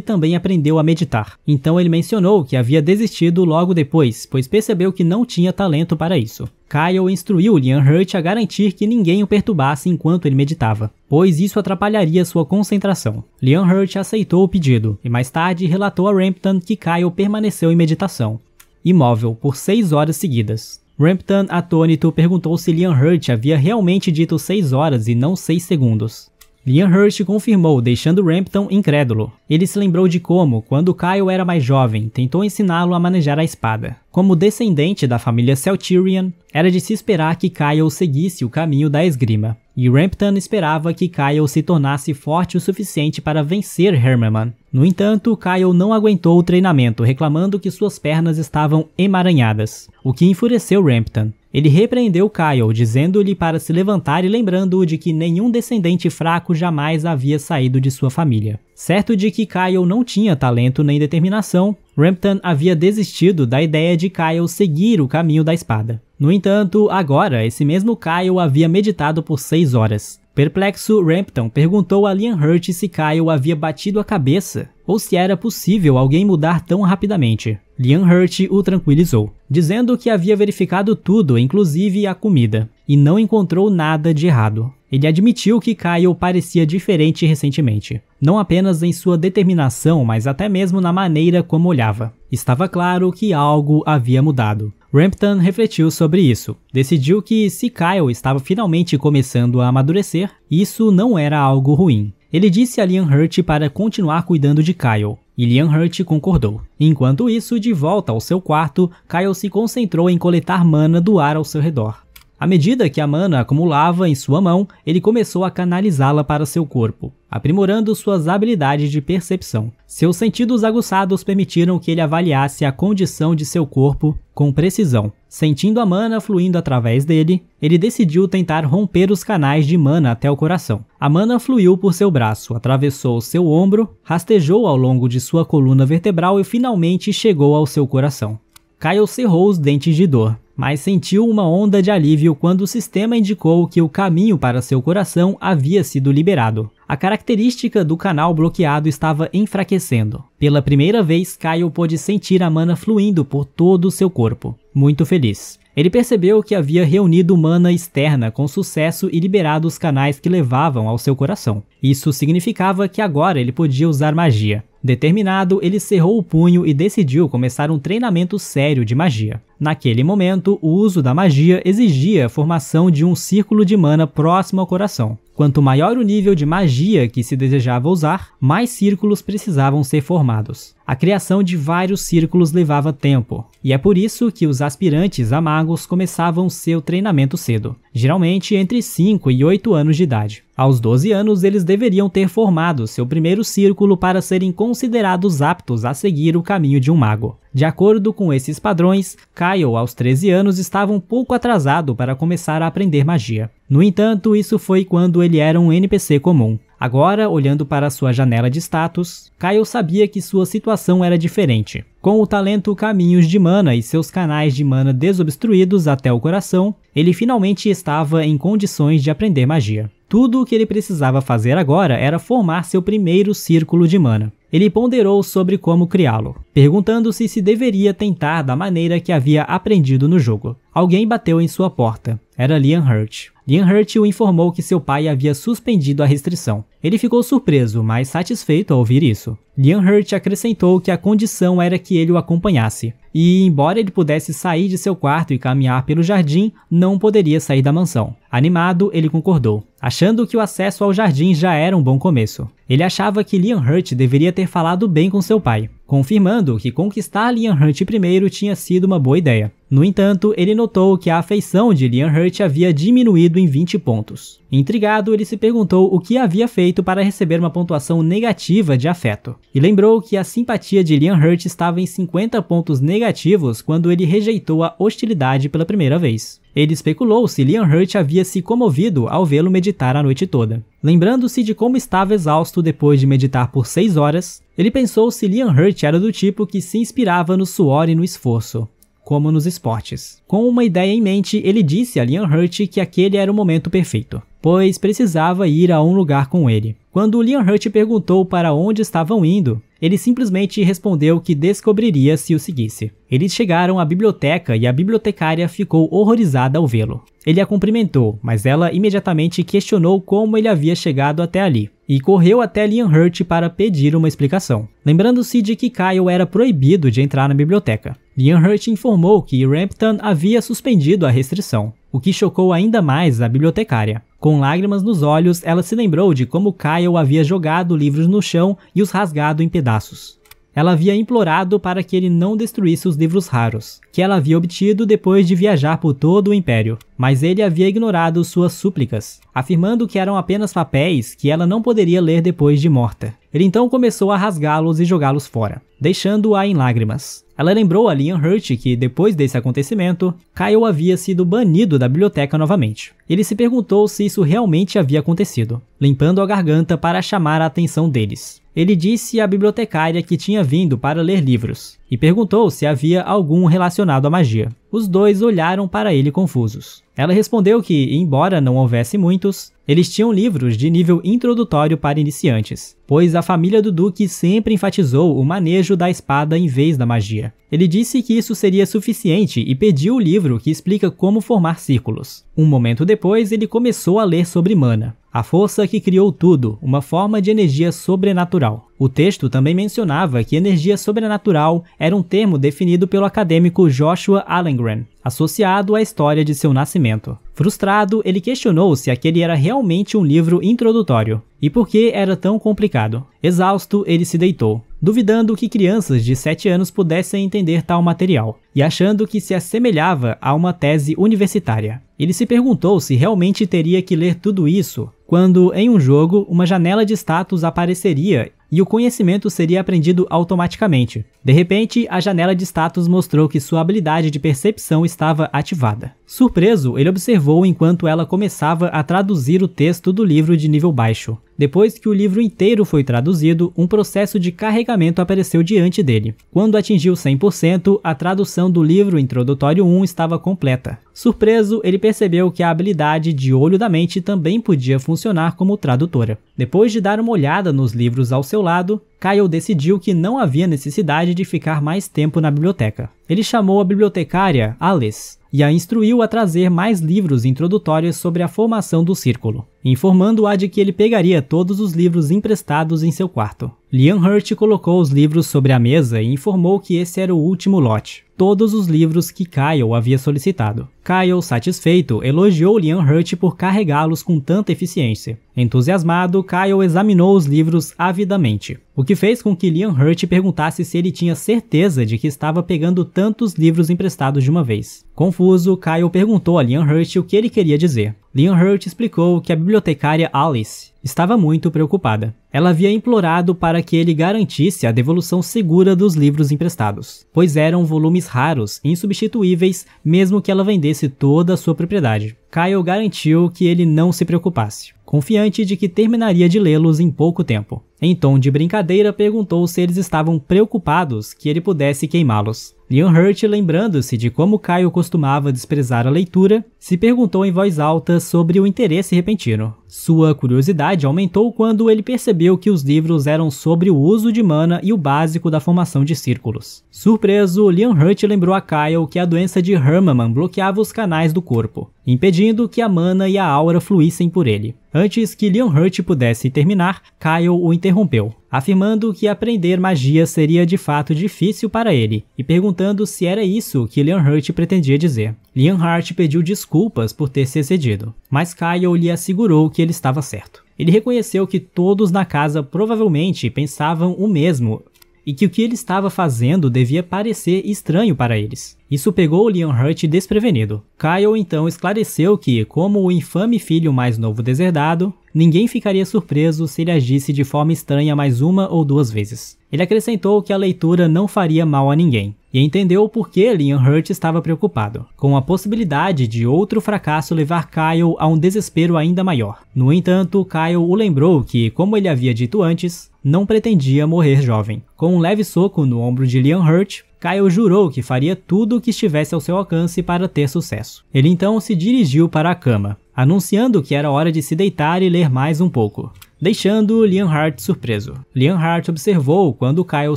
também aprendeu a meditar. Então ele mencionou que havia desistido logo depois, pois percebeu que não tinha talento para isso. Kyle instruiu Lian Hurt a garantir que ninguém o perturbasse enquanto ele meditava, pois isso atrapalharia sua concentração. Lian Hurt aceitou o pedido, e mais tarde relatou a Rampton que Kyle permaneceu em meditação, imóvel, por seis horas seguidas. Rampton, atônito, perguntou se Liam Hurt havia realmente dito seis horas e não seis segundos. Liam Hurst confirmou, deixando Rampton incrédulo. Ele se lembrou de como, quando Kyle era mais jovem, tentou ensiná-lo a manejar a espada. Como descendente da família Celtirian, era de se esperar que Kyle seguisse o caminho da esgrima e Rampton esperava que Kyle se tornasse forte o suficiente para vencer Hermerman. No entanto, Kyle não aguentou o treinamento, reclamando que suas pernas estavam emaranhadas, o que enfureceu Rampton. Ele repreendeu Kyle, dizendo-lhe para se levantar e lembrando-o de que nenhum descendente fraco jamais havia saído de sua família. Certo de que Kyle não tinha talento nem determinação, Rampton havia desistido da ideia de Kyle seguir o caminho da espada. No entanto, agora, esse mesmo Kyle havia meditado por seis horas. Perplexo, Rampton perguntou a Liam Hurt se Kyle havia batido a cabeça, ou se era possível alguém mudar tão rapidamente. Liam Hurt o tranquilizou, dizendo que havia verificado tudo, inclusive a comida, e não encontrou nada de errado. Ele admitiu que Kyle parecia diferente recentemente, não apenas em sua determinação, mas até mesmo na maneira como olhava. Estava claro que algo havia mudado. Rampton refletiu sobre isso. Decidiu que se Kyle estava finalmente começando a amadurecer, isso não era algo ruim. Ele disse a Liam Hurt para continuar cuidando de Kyle, e Liam Hurt concordou. Enquanto isso, de volta ao seu quarto, Kyle se concentrou em coletar mana do ar ao seu redor. À medida que a mana acumulava em sua mão, ele começou a canalizá-la para seu corpo, aprimorando suas habilidades de percepção. Seus sentidos aguçados permitiram que ele avaliasse a condição de seu corpo com precisão. Sentindo a mana fluindo através dele, ele decidiu tentar romper os canais de mana até o coração. A mana fluiu por seu braço, atravessou seu ombro, rastejou ao longo de sua coluna vertebral e finalmente chegou ao seu coração. Kyle cerrou os dentes de dor, mas sentiu uma onda de alívio quando o sistema indicou que o caminho para seu coração havia sido liberado. A característica do canal bloqueado estava enfraquecendo. Pela primeira vez, Kyle pôde sentir a mana fluindo por todo o seu corpo. Muito feliz. Ele percebeu que havia reunido mana externa com sucesso e liberado os canais que levavam ao seu coração. Isso significava que agora ele podia usar magia. Determinado, ele cerrou o punho e decidiu começar um treinamento sério de magia. Naquele momento, o uso da magia exigia a formação de um círculo de mana próximo ao coração. Quanto maior o nível de magia que se desejava usar, mais círculos precisavam ser formados. A criação de vários círculos levava tempo, e é por isso que os aspirantes a magos começavam seu treinamento cedo, geralmente entre 5 e 8 anos de idade. Aos 12 anos, eles deveriam ter formado seu primeiro círculo para serem considerados aptos a seguir o caminho de um mago. De acordo com esses padrões, Kyle, aos 13 anos, estava um pouco atrasado para começar a aprender magia. No entanto, isso foi quando ele era um NPC comum. Agora, olhando para sua janela de status, Kyle sabia que sua situação era diferente. Com o talento Caminhos de Mana e seus canais de mana desobstruídos até o coração, ele finalmente estava em condições de aprender magia. Tudo o que ele precisava fazer agora era formar seu primeiro círculo de mana. Ele ponderou sobre como criá-lo, perguntando-se se deveria tentar da maneira que havia aprendido no jogo. Alguém bateu em sua porta. Era Liam Hurt. Liam Hurt o informou que seu pai havia suspendido a restrição. Ele ficou surpreso, mas satisfeito ao ouvir isso. Liam Hurt acrescentou que a condição era que ele o acompanhasse e, embora ele pudesse sair de seu quarto e caminhar pelo jardim, não poderia sair da mansão. Animado, ele concordou, achando que o acesso ao jardim já era um bom começo. Ele achava que Liam Hurt deveria ter falado bem com seu pai, confirmando que conquistar Liam Hurt primeiro tinha sido uma boa ideia. No entanto, ele notou que a afeição de Liam Hurt havia diminuído em 20 pontos. Intrigado, ele se perguntou o que havia feito para receber uma pontuação negativa de afeto, e lembrou que a simpatia de Liam Hurt estava em 50 pontos negativos negativos quando ele rejeitou a hostilidade pela primeira vez. Ele especulou se Liam Hurt havia se comovido ao vê-lo meditar a noite toda. Lembrando-se de como estava exausto depois de meditar por seis horas, ele pensou se Liam Hurt era do tipo que se inspirava no suor e no esforço, como nos esportes. Com uma ideia em mente, ele disse a Liam Hurt que aquele era o momento perfeito pois precisava ir a um lugar com ele. Quando Liam Hurt perguntou para onde estavam indo, ele simplesmente respondeu que descobriria se o seguisse. Eles chegaram à biblioteca e a bibliotecária ficou horrorizada ao vê-lo. Ele a cumprimentou, mas ela imediatamente questionou como ele havia chegado até ali e correu até Liam Hurt para pedir uma explicação, lembrando-se de que Kyle era proibido de entrar na biblioteca. Liam Hurt informou que Rampton havia suspendido a restrição, o que chocou ainda mais a bibliotecária. Com lágrimas nos olhos, ela se lembrou de como Kyle havia jogado livros no chão e os rasgado em pedaços. Ela havia implorado para que ele não destruísse os livros raros, que ela havia obtido depois de viajar por todo o império, mas ele havia ignorado suas súplicas, afirmando que eram apenas papéis que ela não poderia ler depois de morta. Ele então começou a rasgá-los e jogá-los fora, deixando-a em lágrimas. Ela lembrou a Liam Hurt que, depois desse acontecimento, Kyle havia sido banido da biblioteca novamente. Ele se perguntou se isso realmente havia acontecido, limpando a garganta para chamar a atenção deles. Ele disse à bibliotecária que tinha vindo para ler livros e perguntou se havia algum relacionado à magia. Os dois olharam para ele confusos. Ela respondeu que, embora não houvesse muitos, eles tinham livros de nível introdutório para iniciantes, pois a família do Duque sempre enfatizou o manejo da espada em vez da magia. Ele disse que isso seria suficiente e pediu o livro que explica como formar círculos. Um momento depois, ele começou a ler sobre mana, a força que criou tudo, uma forma de energia sobrenatural. O texto também mencionava que energia sobrenatural era um termo definido pelo acadêmico Joshua Allengren, associado à história de seu nascimento. Frustrado, ele questionou se aquele era realmente um livro introdutório e por que era tão complicado. Exausto, ele se deitou, duvidando que crianças de 7 anos pudessem entender tal material e achando que se assemelhava a uma tese universitária. Ele se perguntou se realmente teria que ler tudo isso, quando em um jogo uma janela de status apareceria e o conhecimento seria aprendido automaticamente. De repente, a janela de status mostrou que sua habilidade de percepção estava ativada. Surpreso, ele observou enquanto ela começava a traduzir o texto do livro de nível baixo. Depois que o livro inteiro foi traduzido, um processo de carregamento apareceu diante dele. Quando atingiu 100%, a tradução do livro introdutório 1 estava completa. Surpreso, ele percebeu que a habilidade de olho da mente também podia funcionar como tradutora. Depois de dar uma olhada nos livros ao seu seu lado, Kyle decidiu que não havia necessidade de ficar mais tempo na biblioteca. Ele chamou a bibliotecária, Alice, e a instruiu a trazer mais livros introdutórios sobre a formação do círculo, informando-a de que ele pegaria todos os livros emprestados em seu quarto. Liam Hurt colocou os livros sobre a mesa e informou que esse era o último lote todos os livros que Kyle havia solicitado. Kyle, satisfeito, elogiou Lian Hurt por carregá-los com tanta eficiência. Entusiasmado, Kyle examinou os livros avidamente, o que fez com que Lian Hurt perguntasse se ele tinha certeza de que estava pegando tantos livros emprestados de uma vez. Confuso, Kyle perguntou a Lian Hurt o que ele queria dizer. Lian Hurt explicou que a bibliotecária Alice estava muito preocupada. Ela havia implorado para que ele garantisse a devolução segura dos livros emprestados, pois eram volumes raros e insubstituíveis, mesmo que ela vendesse toda a sua propriedade. Kyle garantiu que ele não se preocupasse, confiante de que terminaria de lê-los em pouco tempo. Em tom de brincadeira, perguntou se eles estavam preocupados que ele pudesse queimá-los. Leon Hurt, lembrando-se de como Caio costumava desprezar a leitura, se perguntou em voz alta sobre o interesse repentino. Sua curiosidade aumentou quando ele percebeu que os livros eram sobre o uso de mana e o básico da formação de círculos. Surpreso, Leon Hurt lembrou a Kyle que a doença de Hermaman bloqueava os canais do corpo, impedindo que a mana e a aura fluíssem por ele. Antes que Leon Hurt pudesse terminar, Kyle o interrompeu afirmando que aprender magia seria de fato difícil para ele e perguntando se era isso que Leonhardt pretendia dizer. Leonhardt pediu desculpas por ter se excedido, mas Kyle lhe assegurou que ele estava certo. Ele reconheceu que todos na casa provavelmente pensavam o mesmo e que o que ele estava fazendo devia parecer estranho para eles. Isso pegou Leon Hurt desprevenido. Kyle então esclareceu que, como o infame filho mais novo deserdado, ninguém ficaria surpreso se ele agisse de forma estranha mais uma ou duas vezes. Ele acrescentou que a leitura não faria mal a ninguém, e entendeu por que Leon Hurt estava preocupado, com a possibilidade de outro fracasso levar Kyle a um desespero ainda maior. No entanto, Kyle o lembrou que, como ele havia dito antes, não pretendia morrer jovem. Com um leve soco no ombro de Leon Hurt, Kyle jurou que faria tudo o que estivesse ao seu alcance para ter sucesso. Ele então se dirigiu para a cama, anunciando que era hora de se deitar e ler mais um pouco, deixando Leonhardt Hart surpreso. Leonhardt Hart observou quando Kyle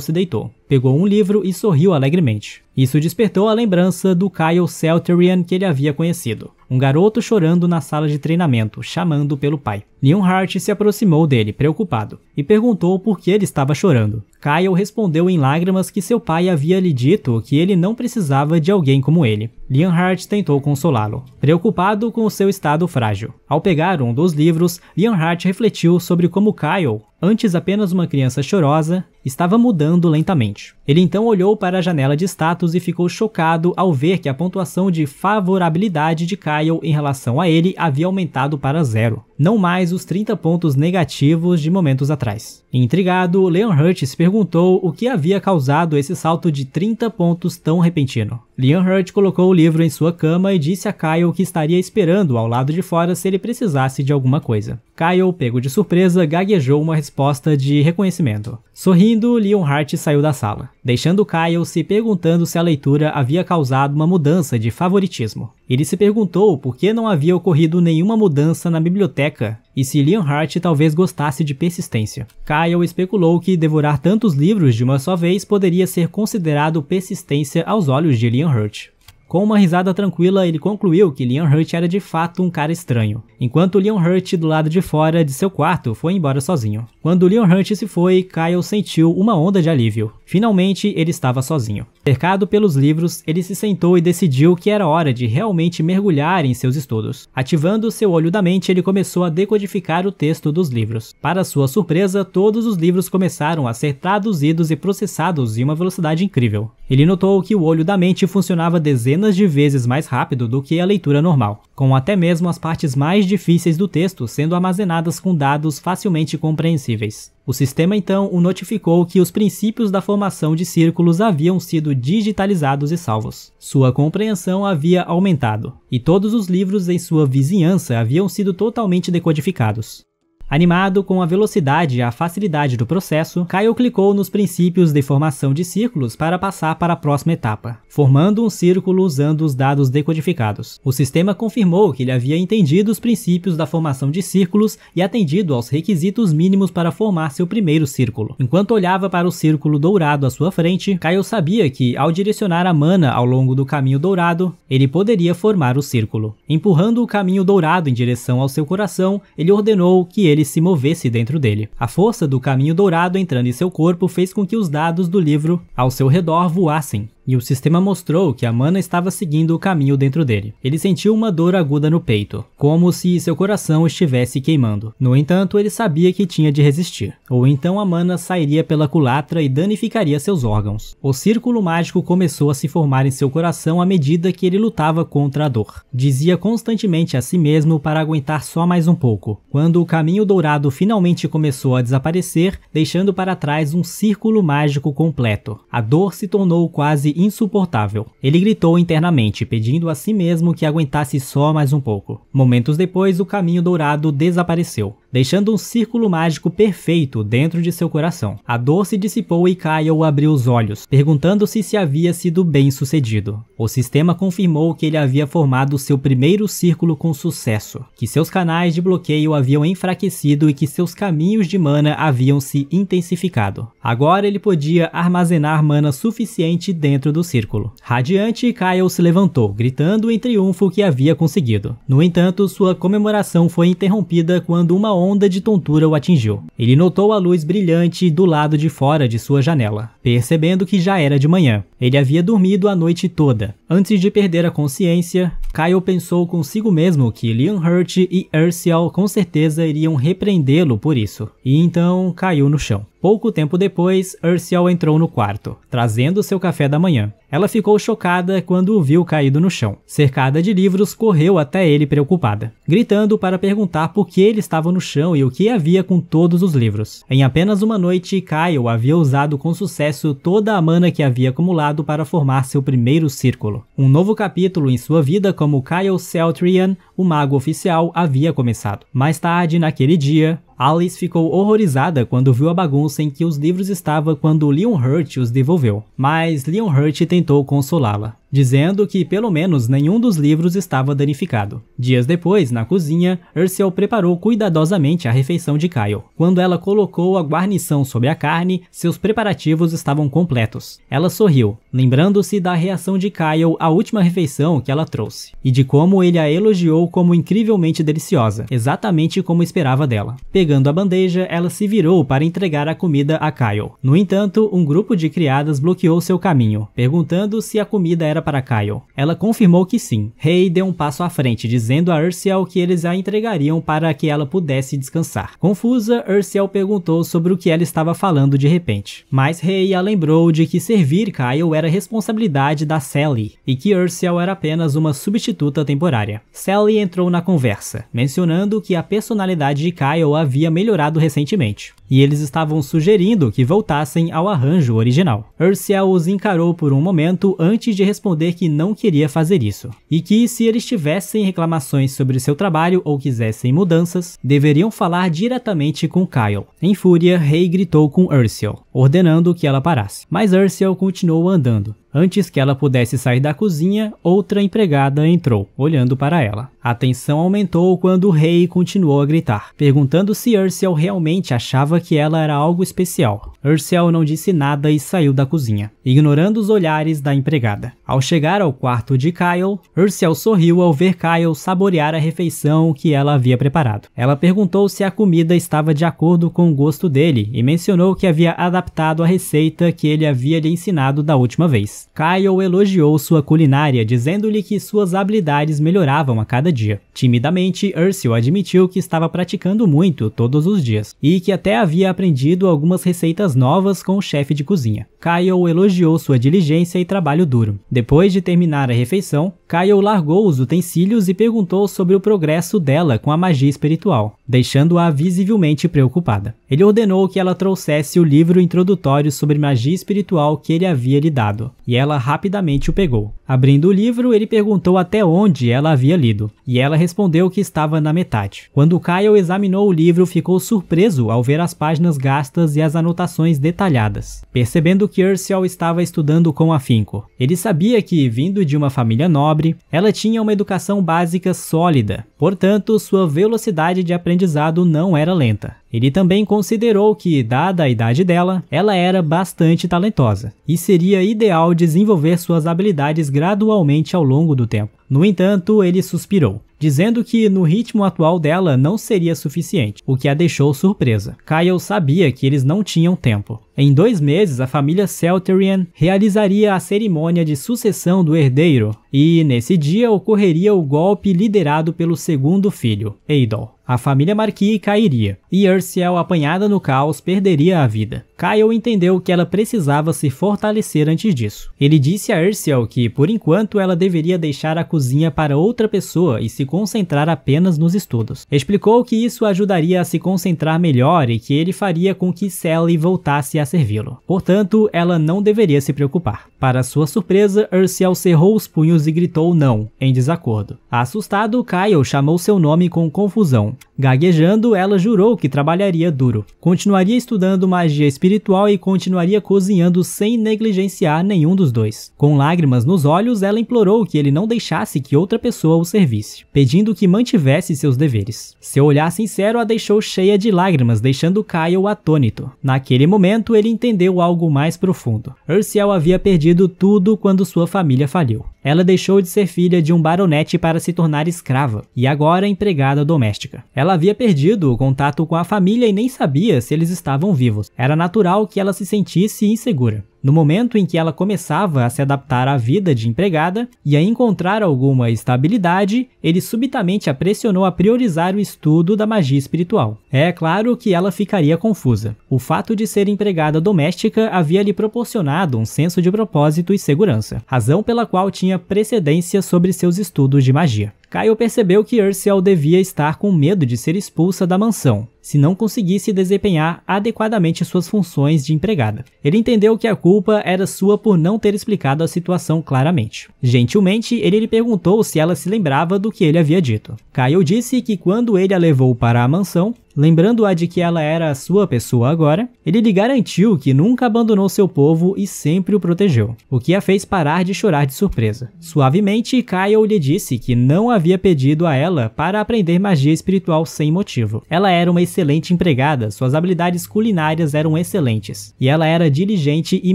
se deitou pegou um livro e sorriu alegremente. Isso despertou a lembrança do Kyle Celterian que ele havia conhecido, um garoto chorando na sala de treinamento, chamando pelo pai. Leonhardt se aproximou dele, preocupado, e perguntou por que ele estava chorando. Kyle respondeu em lágrimas que seu pai havia lhe dito que ele não precisava de alguém como ele. Leonhardt tentou consolá-lo, preocupado com o seu estado frágil. Ao pegar um dos livros, Leonhardt refletiu sobre como Kyle antes apenas uma criança chorosa, estava mudando lentamente. Ele então olhou para a janela de status e ficou chocado ao ver que a pontuação de favorabilidade de Kyle em relação a ele havia aumentado para zero não mais os 30 pontos negativos de momentos atrás. Intrigado, Leon Hurt se perguntou o que havia causado esse salto de 30 pontos tão repentino. Leon Hurt colocou o livro em sua cama e disse a Kyle que estaria esperando ao lado de fora se ele precisasse de alguma coisa. Kyle, pego de surpresa, gaguejou uma resposta de reconhecimento. Sorrindo, Leon Hurt saiu da sala, deixando Kyle se perguntando se a leitura havia causado uma mudança de favoritismo. Ele se perguntou por que não havia ocorrido nenhuma mudança na biblioteca biblioteca e se Leon Hart talvez gostasse de persistência. Kyle especulou que devorar tantos livros de uma só vez poderia ser considerado persistência aos olhos de Leon Hart. Com uma risada tranquila, ele concluiu que Leon Hurt era de fato um cara estranho, enquanto Leon Hurt, do lado de fora de seu quarto, foi embora sozinho. Quando Leon Hurt se foi, Kyle sentiu uma onda de alívio. Finalmente, ele estava sozinho. Cercado pelos livros, ele se sentou e decidiu que era hora de realmente mergulhar em seus estudos. Ativando seu olho da mente, ele começou a decodificar o texto dos livros. Para sua surpresa, todos os livros começaram a ser traduzidos e processados em uma velocidade incrível. Ele notou que o olho da mente funcionava dezenas dezenas de vezes mais rápido do que a leitura normal, com até mesmo as partes mais difíceis do texto sendo armazenadas com dados facilmente compreensíveis. O sistema então o notificou que os princípios da formação de círculos haviam sido digitalizados e salvos. Sua compreensão havia aumentado, e todos os livros em sua vizinhança haviam sido totalmente decodificados. Animado com a velocidade e a facilidade do processo, Kyle clicou nos princípios de formação de círculos para passar para a próxima etapa, formando um círculo usando os dados decodificados. O sistema confirmou que ele havia entendido os princípios da formação de círculos e atendido aos requisitos mínimos para formar seu primeiro círculo. Enquanto olhava para o círculo dourado à sua frente, Kyle sabia que, ao direcionar a mana ao longo do caminho dourado, ele poderia formar o círculo. Empurrando o caminho dourado em direção ao seu coração, ele ordenou que ele ele se movesse dentro dele. A força do caminho dourado entrando em seu corpo fez com que os dados do livro ao seu redor voassem, e o sistema mostrou que a mana estava seguindo o caminho dentro dele. Ele sentiu uma dor aguda no peito, como se seu coração estivesse queimando. No entanto, ele sabia que tinha de resistir, ou então a mana sairia pela culatra e danificaria seus órgãos. O círculo mágico começou a se formar em seu coração à medida que ele lutava contra a dor. Dizia constantemente a si mesmo para aguentar só mais um pouco. Quando o caminho dourado finalmente começou a desaparecer, deixando para trás um círculo mágico completo, a dor se tornou quase insuportável. Ele gritou internamente, pedindo a si mesmo que aguentasse só mais um pouco. Momentos depois, o caminho dourado desapareceu deixando um círculo mágico perfeito dentro de seu coração. A dor se dissipou e Kyle abriu os olhos, perguntando-se se havia sido bem sucedido. O sistema confirmou que ele havia formado seu primeiro círculo com sucesso, que seus canais de bloqueio haviam enfraquecido e que seus caminhos de mana haviam se intensificado. Agora ele podia armazenar mana suficiente dentro do círculo. Radiante, Kyle se levantou, gritando em triunfo que havia conseguido. No entanto, sua comemoração foi interrompida quando uma onda onda de tontura o atingiu. Ele notou a luz brilhante do lado de fora de sua janela, percebendo que já era de manhã. Ele havia dormido a noite toda. Antes de perder a consciência, Kyle pensou consigo mesmo que Leon Hurt e Ursiel com certeza iriam repreendê-lo por isso. E então caiu no chão. Pouco tempo depois, Ursiel entrou no quarto, trazendo seu café da manhã. Ela ficou chocada quando o viu caído no chão. Cercada de livros, correu até ele preocupada, gritando para perguntar por que ele estava no chão e o que havia com todos os livros. Em apenas uma noite, Kyle havia usado com sucesso toda a mana que havia acumulado para formar seu primeiro círculo. Um novo capítulo em sua vida como Kyle Celtrian, o mago oficial, havia começado. Mais tarde, naquele dia, Alice ficou horrorizada quando viu a bagunça em que os livros estavam quando Leon Hurt os devolveu, mas Leon Hurt tentou consolá-la dizendo que pelo menos nenhum dos livros estava danificado. Dias depois, na cozinha, Ursel preparou cuidadosamente a refeição de Kyle. Quando ela colocou a guarnição sobre a carne, seus preparativos estavam completos. Ela sorriu, lembrando-se da reação de Kyle à última refeição que ela trouxe, e de como ele a elogiou como incrivelmente deliciosa, exatamente como esperava dela. Pegando a bandeja, ela se virou para entregar a comida a Kyle. No entanto, um grupo de criadas bloqueou seu caminho, perguntando se a comida era para Kyle. Ela confirmou que sim. Rei deu um passo à frente, dizendo a Ursel que eles a entregariam para que ela pudesse descansar. Confusa, Ursel perguntou sobre o que ela estava falando de repente. Mas Rei a lembrou de que servir Kyle era responsabilidade da Sally e que Ursel era apenas uma substituta temporária. Sally entrou na conversa, mencionando que a personalidade de Kyle havia melhorado recentemente e eles estavam sugerindo que voltassem ao arranjo original. Ursel os encarou por um momento antes de responder que não queria fazer isso, e que se eles tivessem reclamações sobre seu trabalho ou quisessem mudanças, deveriam falar diretamente com Kyle. Em fúria, Rei gritou com Ursel, ordenando que ela parasse, mas Ursel continuou andando, Antes que ela pudesse sair da cozinha, outra empregada entrou, olhando para ela. A tensão aumentou quando o rei continuou a gritar, perguntando se Ursel realmente achava que ela era algo especial. Ursel não disse nada e saiu da cozinha, ignorando os olhares da empregada. Ao chegar ao quarto de Kyle, Ursel sorriu ao ver Kyle saborear a refeição que ela havia preparado. Ela perguntou se a comida estava de acordo com o gosto dele e mencionou que havia adaptado a receita que ele havia lhe ensinado da última vez. Kyle elogiou sua culinária, dizendo-lhe que suas habilidades melhoravam a cada dia. Timidamente, Ursil admitiu que estava praticando muito todos os dias e que até havia aprendido algumas receitas novas com o chefe de cozinha. Kyle elogiou sua diligência e trabalho duro. Depois de terminar a refeição, Kyle largou os utensílios e perguntou sobre o progresso dela com a magia espiritual deixando-a visivelmente preocupada. Ele ordenou que ela trouxesse o livro introdutório sobre magia espiritual que ele havia lhe dado, e ela rapidamente o pegou. Abrindo o livro, ele perguntou até onde ela havia lido, e ela respondeu que estava na metade. Quando Kyle examinou o livro, ficou surpreso ao ver as páginas gastas e as anotações detalhadas, percebendo que Ursel estava estudando com afinco. Ele sabia que, vindo de uma família nobre, ela tinha uma educação básica sólida, portanto, sua velocidade de aprendizagem aprendizado não era lenta. Ele também considerou que, dada a idade dela, ela era bastante talentosa e seria ideal desenvolver suas habilidades gradualmente ao longo do tempo. No entanto, ele suspirou, dizendo que no ritmo atual dela não seria suficiente, o que a deixou surpresa. Kyle sabia que eles não tinham tempo. Em dois meses, a família Celterian realizaria a cerimônia de sucessão do herdeiro, e nesse dia ocorreria o golpe liderado pelo segundo filho, Eidol. A família Marquis cairia, e Ursel, apanhada no caos, perderia a vida. Kyle entendeu que ela precisava se fortalecer antes disso. Ele disse a Ursel que, por enquanto, ela deveria deixar a cozinha para outra pessoa e se concentrar apenas nos estudos. Explicou que isso ajudaria a se concentrar melhor e que ele faria com que Sally voltasse a servi-lo. Portanto, ela não deveria se preocupar. Para sua surpresa, Ursel cerrou os punhos e gritou não, em desacordo. Assustado, Kyle chamou seu nome com confusão. Gaguejando, ela jurou que trabalharia duro. Continuaria estudando magia espiritual e continuaria cozinhando sem negligenciar nenhum dos dois. Com lágrimas nos olhos, ela implorou que ele não deixasse que outra pessoa o servisse, pedindo que mantivesse seus deveres. Seu olhar sincero a deixou cheia de lágrimas, deixando Kyle atônito. Naquele momento, ele entendeu algo mais profundo. Ursiel havia perdido tudo quando sua família faliu. Ela deixou de ser filha de um baronete para se tornar escrava e agora empregada doméstica. Ela havia perdido o contato com a família e nem sabia se eles estavam vivos. Era natural que ela se sentisse insegura no momento em que ela começava a se adaptar à vida de empregada e a encontrar alguma estabilidade, ele subitamente a pressionou a priorizar o estudo da magia espiritual. É claro que ela ficaria confusa. O fato de ser empregada doméstica havia lhe proporcionado um senso de propósito e segurança, razão pela qual tinha precedência sobre seus estudos de magia. Kyle percebeu que Ursel devia estar com medo de ser expulsa da mansão, se não conseguisse desempenhar adequadamente suas funções de empregada. Ele entendeu que a culpa era sua por não ter explicado a situação claramente. Gentilmente, ele lhe perguntou se ela se lembrava do que ele havia dito. Kyle disse que quando ele a levou para a mansão, Lembrando-a de que ela era sua pessoa agora, ele lhe garantiu que nunca abandonou seu povo e sempre o protegeu, o que a fez parar de chorar de surpresa. Suavemente, Kyle lhe disse que não havia pedido a ela para aprender magia espiritual sem motivo. Ela era uma excelente empregada, suas habilidades culinárias eram excelentes, e ela era diligente e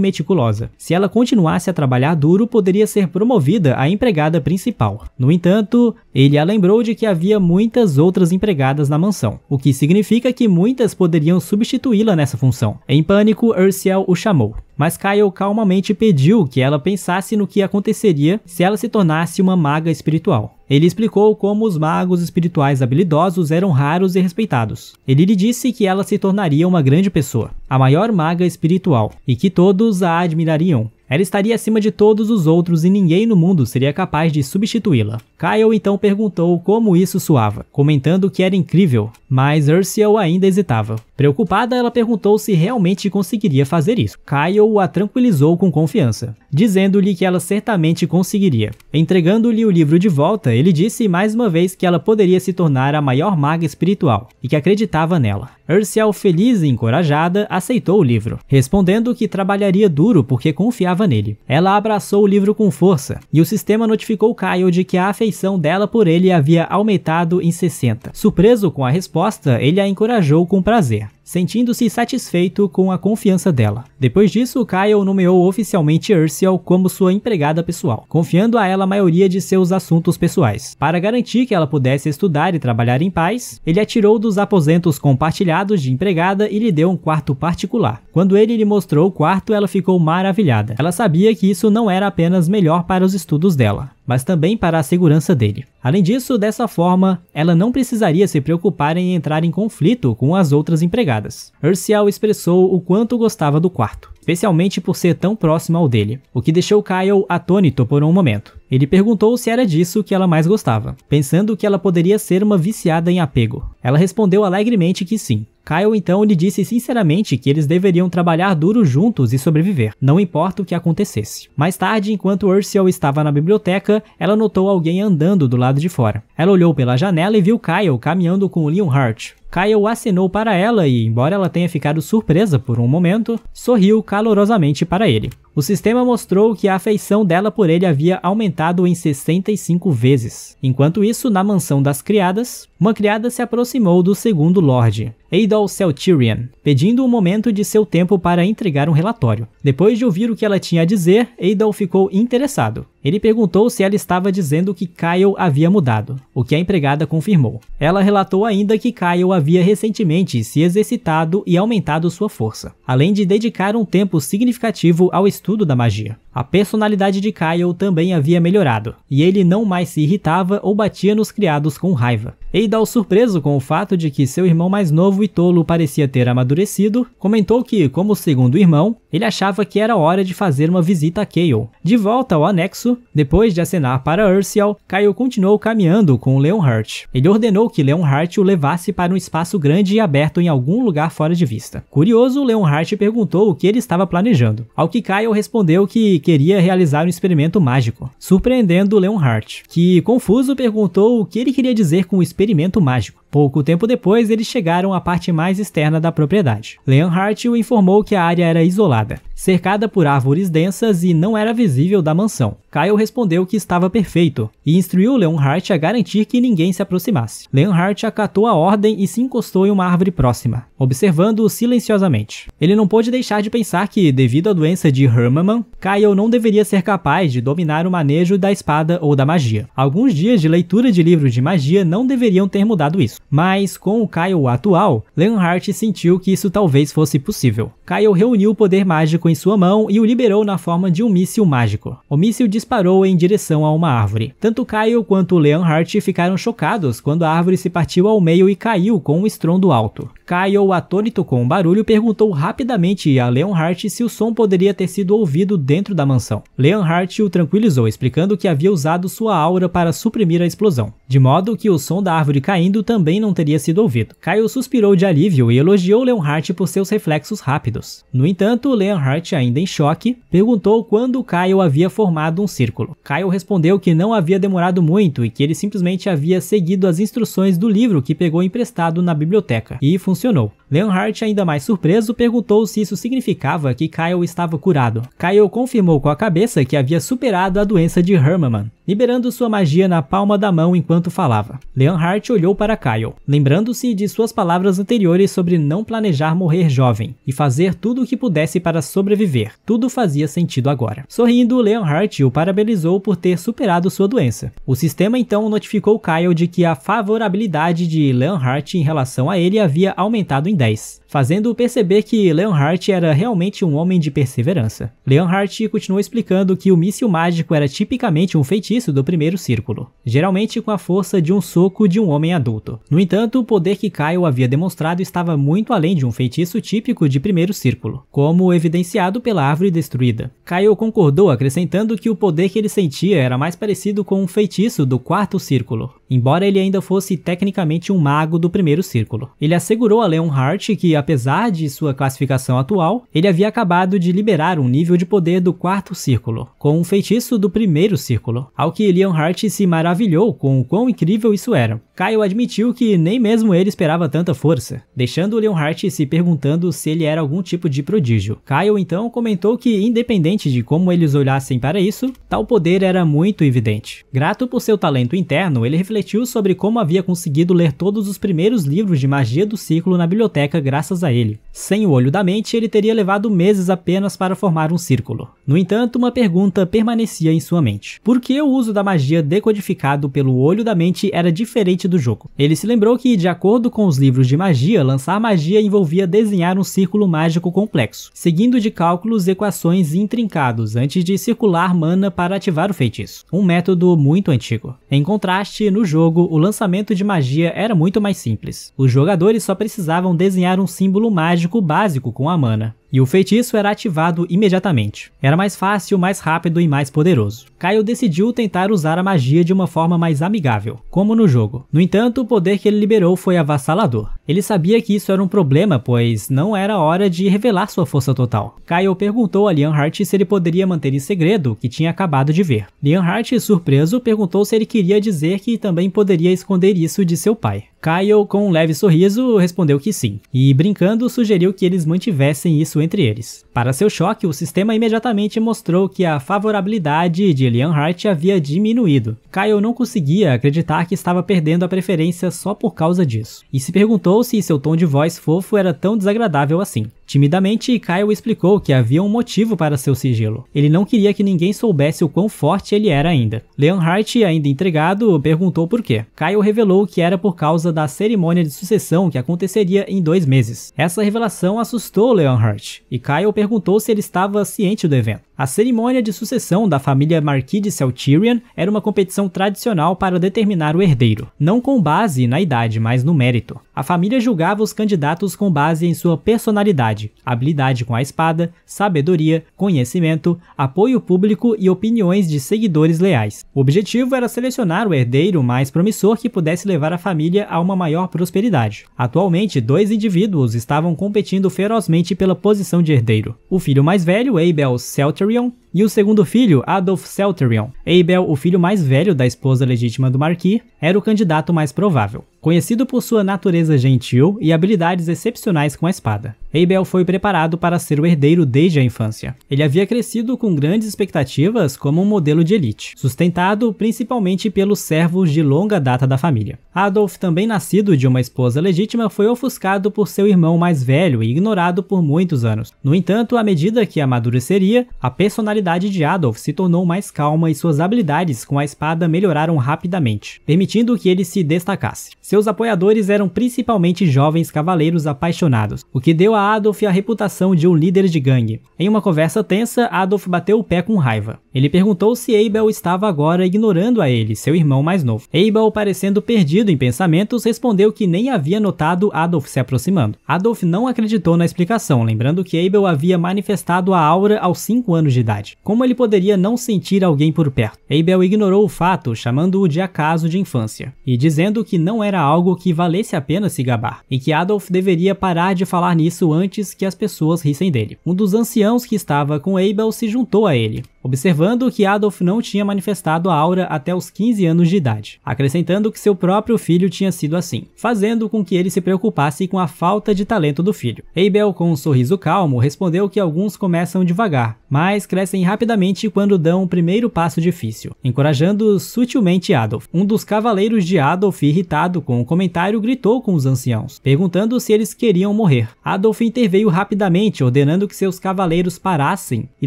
meticulosa. Se ela continuasse a trabalhar duro, poderia ser promovida a empregada principal. No entanto, ele a lembrou de que havia muitas outras empregadas na mansão, o que significa significa que muitas poderiam substituí-la nessa função. Em pânico, Ursel o chamou mas Kyle calmamente pediu que ela pensasse no que aconteceria se ela se tornasse uma maga espiritual. Ele explicou como os magos espirituais habilidosos eram raros e respeitados. Ele lhe disse que ela se tornaria uma grande pessoa, a maior maga espiritual, e que todos a admirariam. Ela estaria acima de todos os outros e ninguém no mundo seria capaz de substituí-la. Kyle então perguntou como isso soava, comentando que era incrível, mas Ursiel ainda hesitava. Preocupada, ela perguntou se realmente conseguiria fazer isso. Kyle a tranquilizou com confiança, dizendo-lhe que ela certamente conseguiria. Entregando-lhe o livro de volta, ele disse mais uma vez que ela poderia se tornar a maior maga espiritual e que acreditava nela. Ursiel, feliz e encorajada, aceitou o livro, respondendo que trabalharia duro porque confiava nele. Ela abraçou o livro com força, e o sistema notificou Kyle de que a afeição dela por ele havia aumentado em 60. Surpreso com a resposta, ele a encorajou com prazer sentindo-se satisfeito com a confiança dela. Depois disso, Kyle nomeou oficialmente Ursel como sua empregada pessoal, confiando a ela a maioria de seus assuntos pessoais. Para garantir que ela pudesse estudar e trabalhar em paz, ele a tirou dos aposentos compartilhados de empregada e lhe deu um quarto particular. Quando ele lhe mostrou o quarto, ela ficou maravilhada. Ela sabia que isso não era apenas melhor para os estudos dela, mas também para a segurança dele. Além disso, dessa forma, ela não precisaria se preocupar em entrar em conflito com as outras empregadas. Ursial expressou o quanto gostava do quarto especialmente por ser tão próxima ao dele, o que deixou Kyle atônito por um momento. Ele perguntou se era disso que ela mais gostava, pensando que ela poderia ser uma viciada em apego. Ela respondeu alegremente que sim. Kyle então lhe disse sinceramente que eles deveriam trabalhar duro juntos e sobreviver, não importa o que acontecesse. Mais tarde, enquanto Ursel estava na biblioteca, ela notou alguém andando do lado de fora. Ela olhou pela janela e viu Kyle caminhando com Leonhardt, Kyle acenou para ela e, embora ela tenha ficado surpresa por um momento, sorriu calorosamente para ele. O sistema mostrou que a afeição dela por ele havia aumentado em 65 vezes. Enquanto isso, na mansão das criadas, uma criada se aproximou do segundo Lorde, Eidol Celtirian, pedindo um momento de seu tempo para entregar um relatório. Depois de ouvir o que ela tinha a dizer, Eidol ficou interessado. Ele perguntou se ela estava dizendo que Kyle havia mudado, o que a empregada confirmou. Ela relatou ainda que Kyle havia recentemente se exercitado e aumentado sua força, além de dedicar um tempo significativo ao estudo estudo da magia. A personalidade de Kyle também havia melhorado, e ele não mais se irritava ou batia nos criados com raiva. Eidal, surpreso com o fato de que seu irmão mais novo e tolo parecia ter amadurecido, comentou que, como segundo irmão, ele achava que era hora de fazer uma visita a Kale. De volta ao anexo, depois de acenar para Ursiel, Kyle continuou caminhando com Leonhart. Ele ordenou que Leonhart o levasse para um espaço grande e aberto em algum lugar fora de vista. Curioso, Leonhart perguntou o que ele estava planejando, ao que Kyle respondeu que queria realizar um experimento mágico, surpreendendo Leonhardt, que, confuso, perguntou o que ele queria dizer com o experimento mágico. Pouco tempo depois, eles chegaram à parte mais externa da propriedade. Leonhardt o informou que a área era isolada, cercada por árvores densas e não era visível da mansão. Kyle respondeu que estava perfeito e instruiu Leonhardt a garantir que ninguém se aproximasse. Leonhardt acatou a ordem e se encostou em uma árvore próxima, observando-o silenciosamente. Ele não pôde deixar de pensar que, devido à doença de Her Hermaman, Kyle não deveria ser capaz de dominar o manejo da espada ou da magia. Alguns dias de leitura de livros de magia não deveriam ter mudado isso, mas com o Kyle atual, Leonhardt sentiu que isso talvez fosse possível. Kyle reuniu o poder mágico em sua mão e o liberou na forma de um míssil mágico. O míssil disparou em direção a uma árvore. Tanto Kyle quanto Leonhardt ficaram chocados quando a árvore se partiu ao meio e caiu com um estrondo alto. Kyle, atônito com o barulho, perguntou rapidamente a Leonhardt se o som poderia ter sido ouvido dentro da mansão. Leonhardt o tranquilizou, explicando que havia usado sua aura para suprimir a explosão, de modo que o som da árvore caindo também não teria sido ouvido. Kyle suspirou de alívio e elogiou Leonhardt por seus reflexos rápidos. No entanto, Leonhardt, ainda em choque, perguntou quando Kyle havia formado um círculo. Kyle respondeu que não havia demorado muito e que ele simplesmente havia seguido as instruções do livro que pegou emprestado na biblioteca, e funcionou. Leonhardt, ainda mais surpreso, perguntou se isso significava que Kyle estava curado. Kyle confirmou com a cabeça que havia superado a doença de Hermaman, liberando sua magia na palma da mão enquanto falava. Leonhardt olhou para Kyle, lembrando-se de suas palavras anteriores sobre não planejar morrer jovem e fazer tudo o que pudesse para sobreviver. Tudo fazia sentido agora. Sorrindo, Leonhardt o parabenizou por ter superado sua doença. O sistema então notificou Kyle de que a favorabilidade de Leonhardt em relação a ele havia aumentado em days. fazendo perceber que Leonhardt era realmente um homem de perseverança. Leonhardt continuou explicando que o míssil mágico era tipicamente um feitiço do primeiro círculo, geralmente com a força de um soco de um homem adulto. No entanto, o poder que Kyle havia demonstrado estava muito além de um feitiço típico de primeiro círculo, como evidenciado pela árvore destruída. Kyle concordou acrescentando que o poder que ele sentia era mais parecido com um feitiço do quarto círculo, embora ele ainda fosse tecnicamente um mago do primeiro círculo. Ele assegurou a Leonhardt que a apesar de sua classificação atual, ele havia acabado de liberar um nível de poder do quarto círculo, com um feitiço do primeiro círculo, ao que Leonhardt se maravilhou com o quão incrível isso era. Kyle admitiu que nem mesmo ele esperava tanta força, deixando Leonhardt se perguntando se ele era algum tipo de prodígio. Kyle então comentou que, independente de como eles olhassem para isso, tal poder era muito evidente. Grato por seu talento interno, ele refletiu sobre como havia conseguido ler todos os primeiros livros de magia do círculo na biblioteca graças graças a ele. Sem o olho da mente, ele teria levado meses apenas para formar um círculo. No entanto, uma pergunta permanecia em sua mente. Por que o uso da magia decodificado pelo olho da mente era diferente do jogo? Ele se lembrou que, de acordo com os livros de magia, lançar magia envolvia desenhar um círculo mágico complexo, seguindo de cálculos equações intrincados antes de circular mana para ativar o feitiço. Um método muito antigo. Em contraste, no jogo, o lançamento de magia era muito mais simples. Os jogadores só precisavam desenhar um símbolo mágico básico com a mana e o feitiço era ativado imediatamente. Era mais fácil, mais rápido e mais poderoso. Kyle decidiu tentar usar a magia de uma forma mais amigável, como no jogo. No entanto, o poder que ele liberou foi avassalador. Ele sabia que isso era um problema, pois não era hora de revelar sua força total. Kyle perguntou a Lian Hart se ele poderia manter em segredo o que tinha acabado de ver. Lian Hart, surpreso, perguntou se ele queria dizer que também poderia esconder isso de seu pai. Kyle, com um leve sorriso, respondeu que sim, e brincando, sugeriu que eles mantivessem isso entre eles. Para seu choque, o sistema imediatamente mostrou que a favorabilidade de Leon Hart havia diminuído. Kyle não conseguia acreditar que estava perdendo a preferência só por causa disso, e se perguntou se seu tom de voz fofo era tão desagradável assim. Timidamente, Kyle explicou que havia um motivo para seu sigilo. Ele não queria que ninguém soubesse o quão forte ele era ainda. Leonhardt, ainda entregado, perguntou por quê. Kyle revelou que era por causa da cerimônia de sucessão que aconteceria em dois meses. Essa revelação assustou Leonhardt, e Kyle perguntou se ele estava ciente do evento. A cerimônia de sucessão da família Marquis de Celtirion era uma competição tradicional para determinar o herdeiro, não com base na idade, mas no mérito. A família julgava os candidatos com base em sua personalidade, habilidade com a espada, sabedoria, conhecimento, apoio público e opiniões de seguidores leais. O objetivo era selecionar o herdeiro mais promissor que pudesse levar a família a uma maior prosperidade. Atualmente, dois indivíduos estavam competindo ferozmente pela posição de herdeiro. O filho mais velho, Abel Celtirion, e o segundo filho, Adolf Selterion. Abel, o filho mais velho da esposa legítima do Marquis, era o candidato mais provável. Conhecido por sua natureza gentil e habilidades excepcionais com a espada, Abel foi preparado para ser o herdeiro desde a infância. Ele havia crescido com grandes expectativas como um modelo de elite, sustentado principalmente pelos servos de longa data da família. Adolf, também nascido de uma esposa legítima, foi ofuscado por seu irmão mais velho e ignorado por muitos anos. No entanto, à medida que amadureceria, a personalidade de Adolf se tornou mais calma e suas habilidades com a espada melhoraram rapidamente, permitindo que ele se destacasse. Seus apoiadores eram principalmente jovens cavaleiros apaixonados, o que deu a Adolf a reputação de um líder de gangue. Em uma conversa tensa, Adolf bateu o pé com raiva. Ele perguntou se Abel estava agora ignorando a ele, seu irmão mais novo. Abel, parecendo perdido em pensamentos, respondeu que nem havia notado Adolf se aproximando. Adolf não acreditou na explicação, lembrando que Abel havia manifestado a aura aos 5 anos de idade. Como ele poderia não sentir alguém por perto? Abel ignorou o fato, chamando-o de acaso de infância, e dizendo que não era algo que valesse a pena se gabar, e que Adolf deveria parar de falar nisso antes que as pessoas rissem dele. Um dos anciãos que estava com Abel se juntou a ele, observando que Adolf não tinha manifestado a aura até os 15 anos de idade, acrescentando que seu próprio filho tinha sido assim, fazendo com que ele se preocupasse com a falta de talento do filho. Abel, com um sorriso calmo, respondeu que alguns começam devagar, mas crescem rapidamente quando dão o primeiro passo difícil, encorajando sutilmente Adolf. Um dos cavaleiros de Adolf, irritado com o comentário, gritou com os anciãos, perguntando se eles queriam morrer. Adolf interveio rapidamente, ordenando que seus cavaleiros parassem e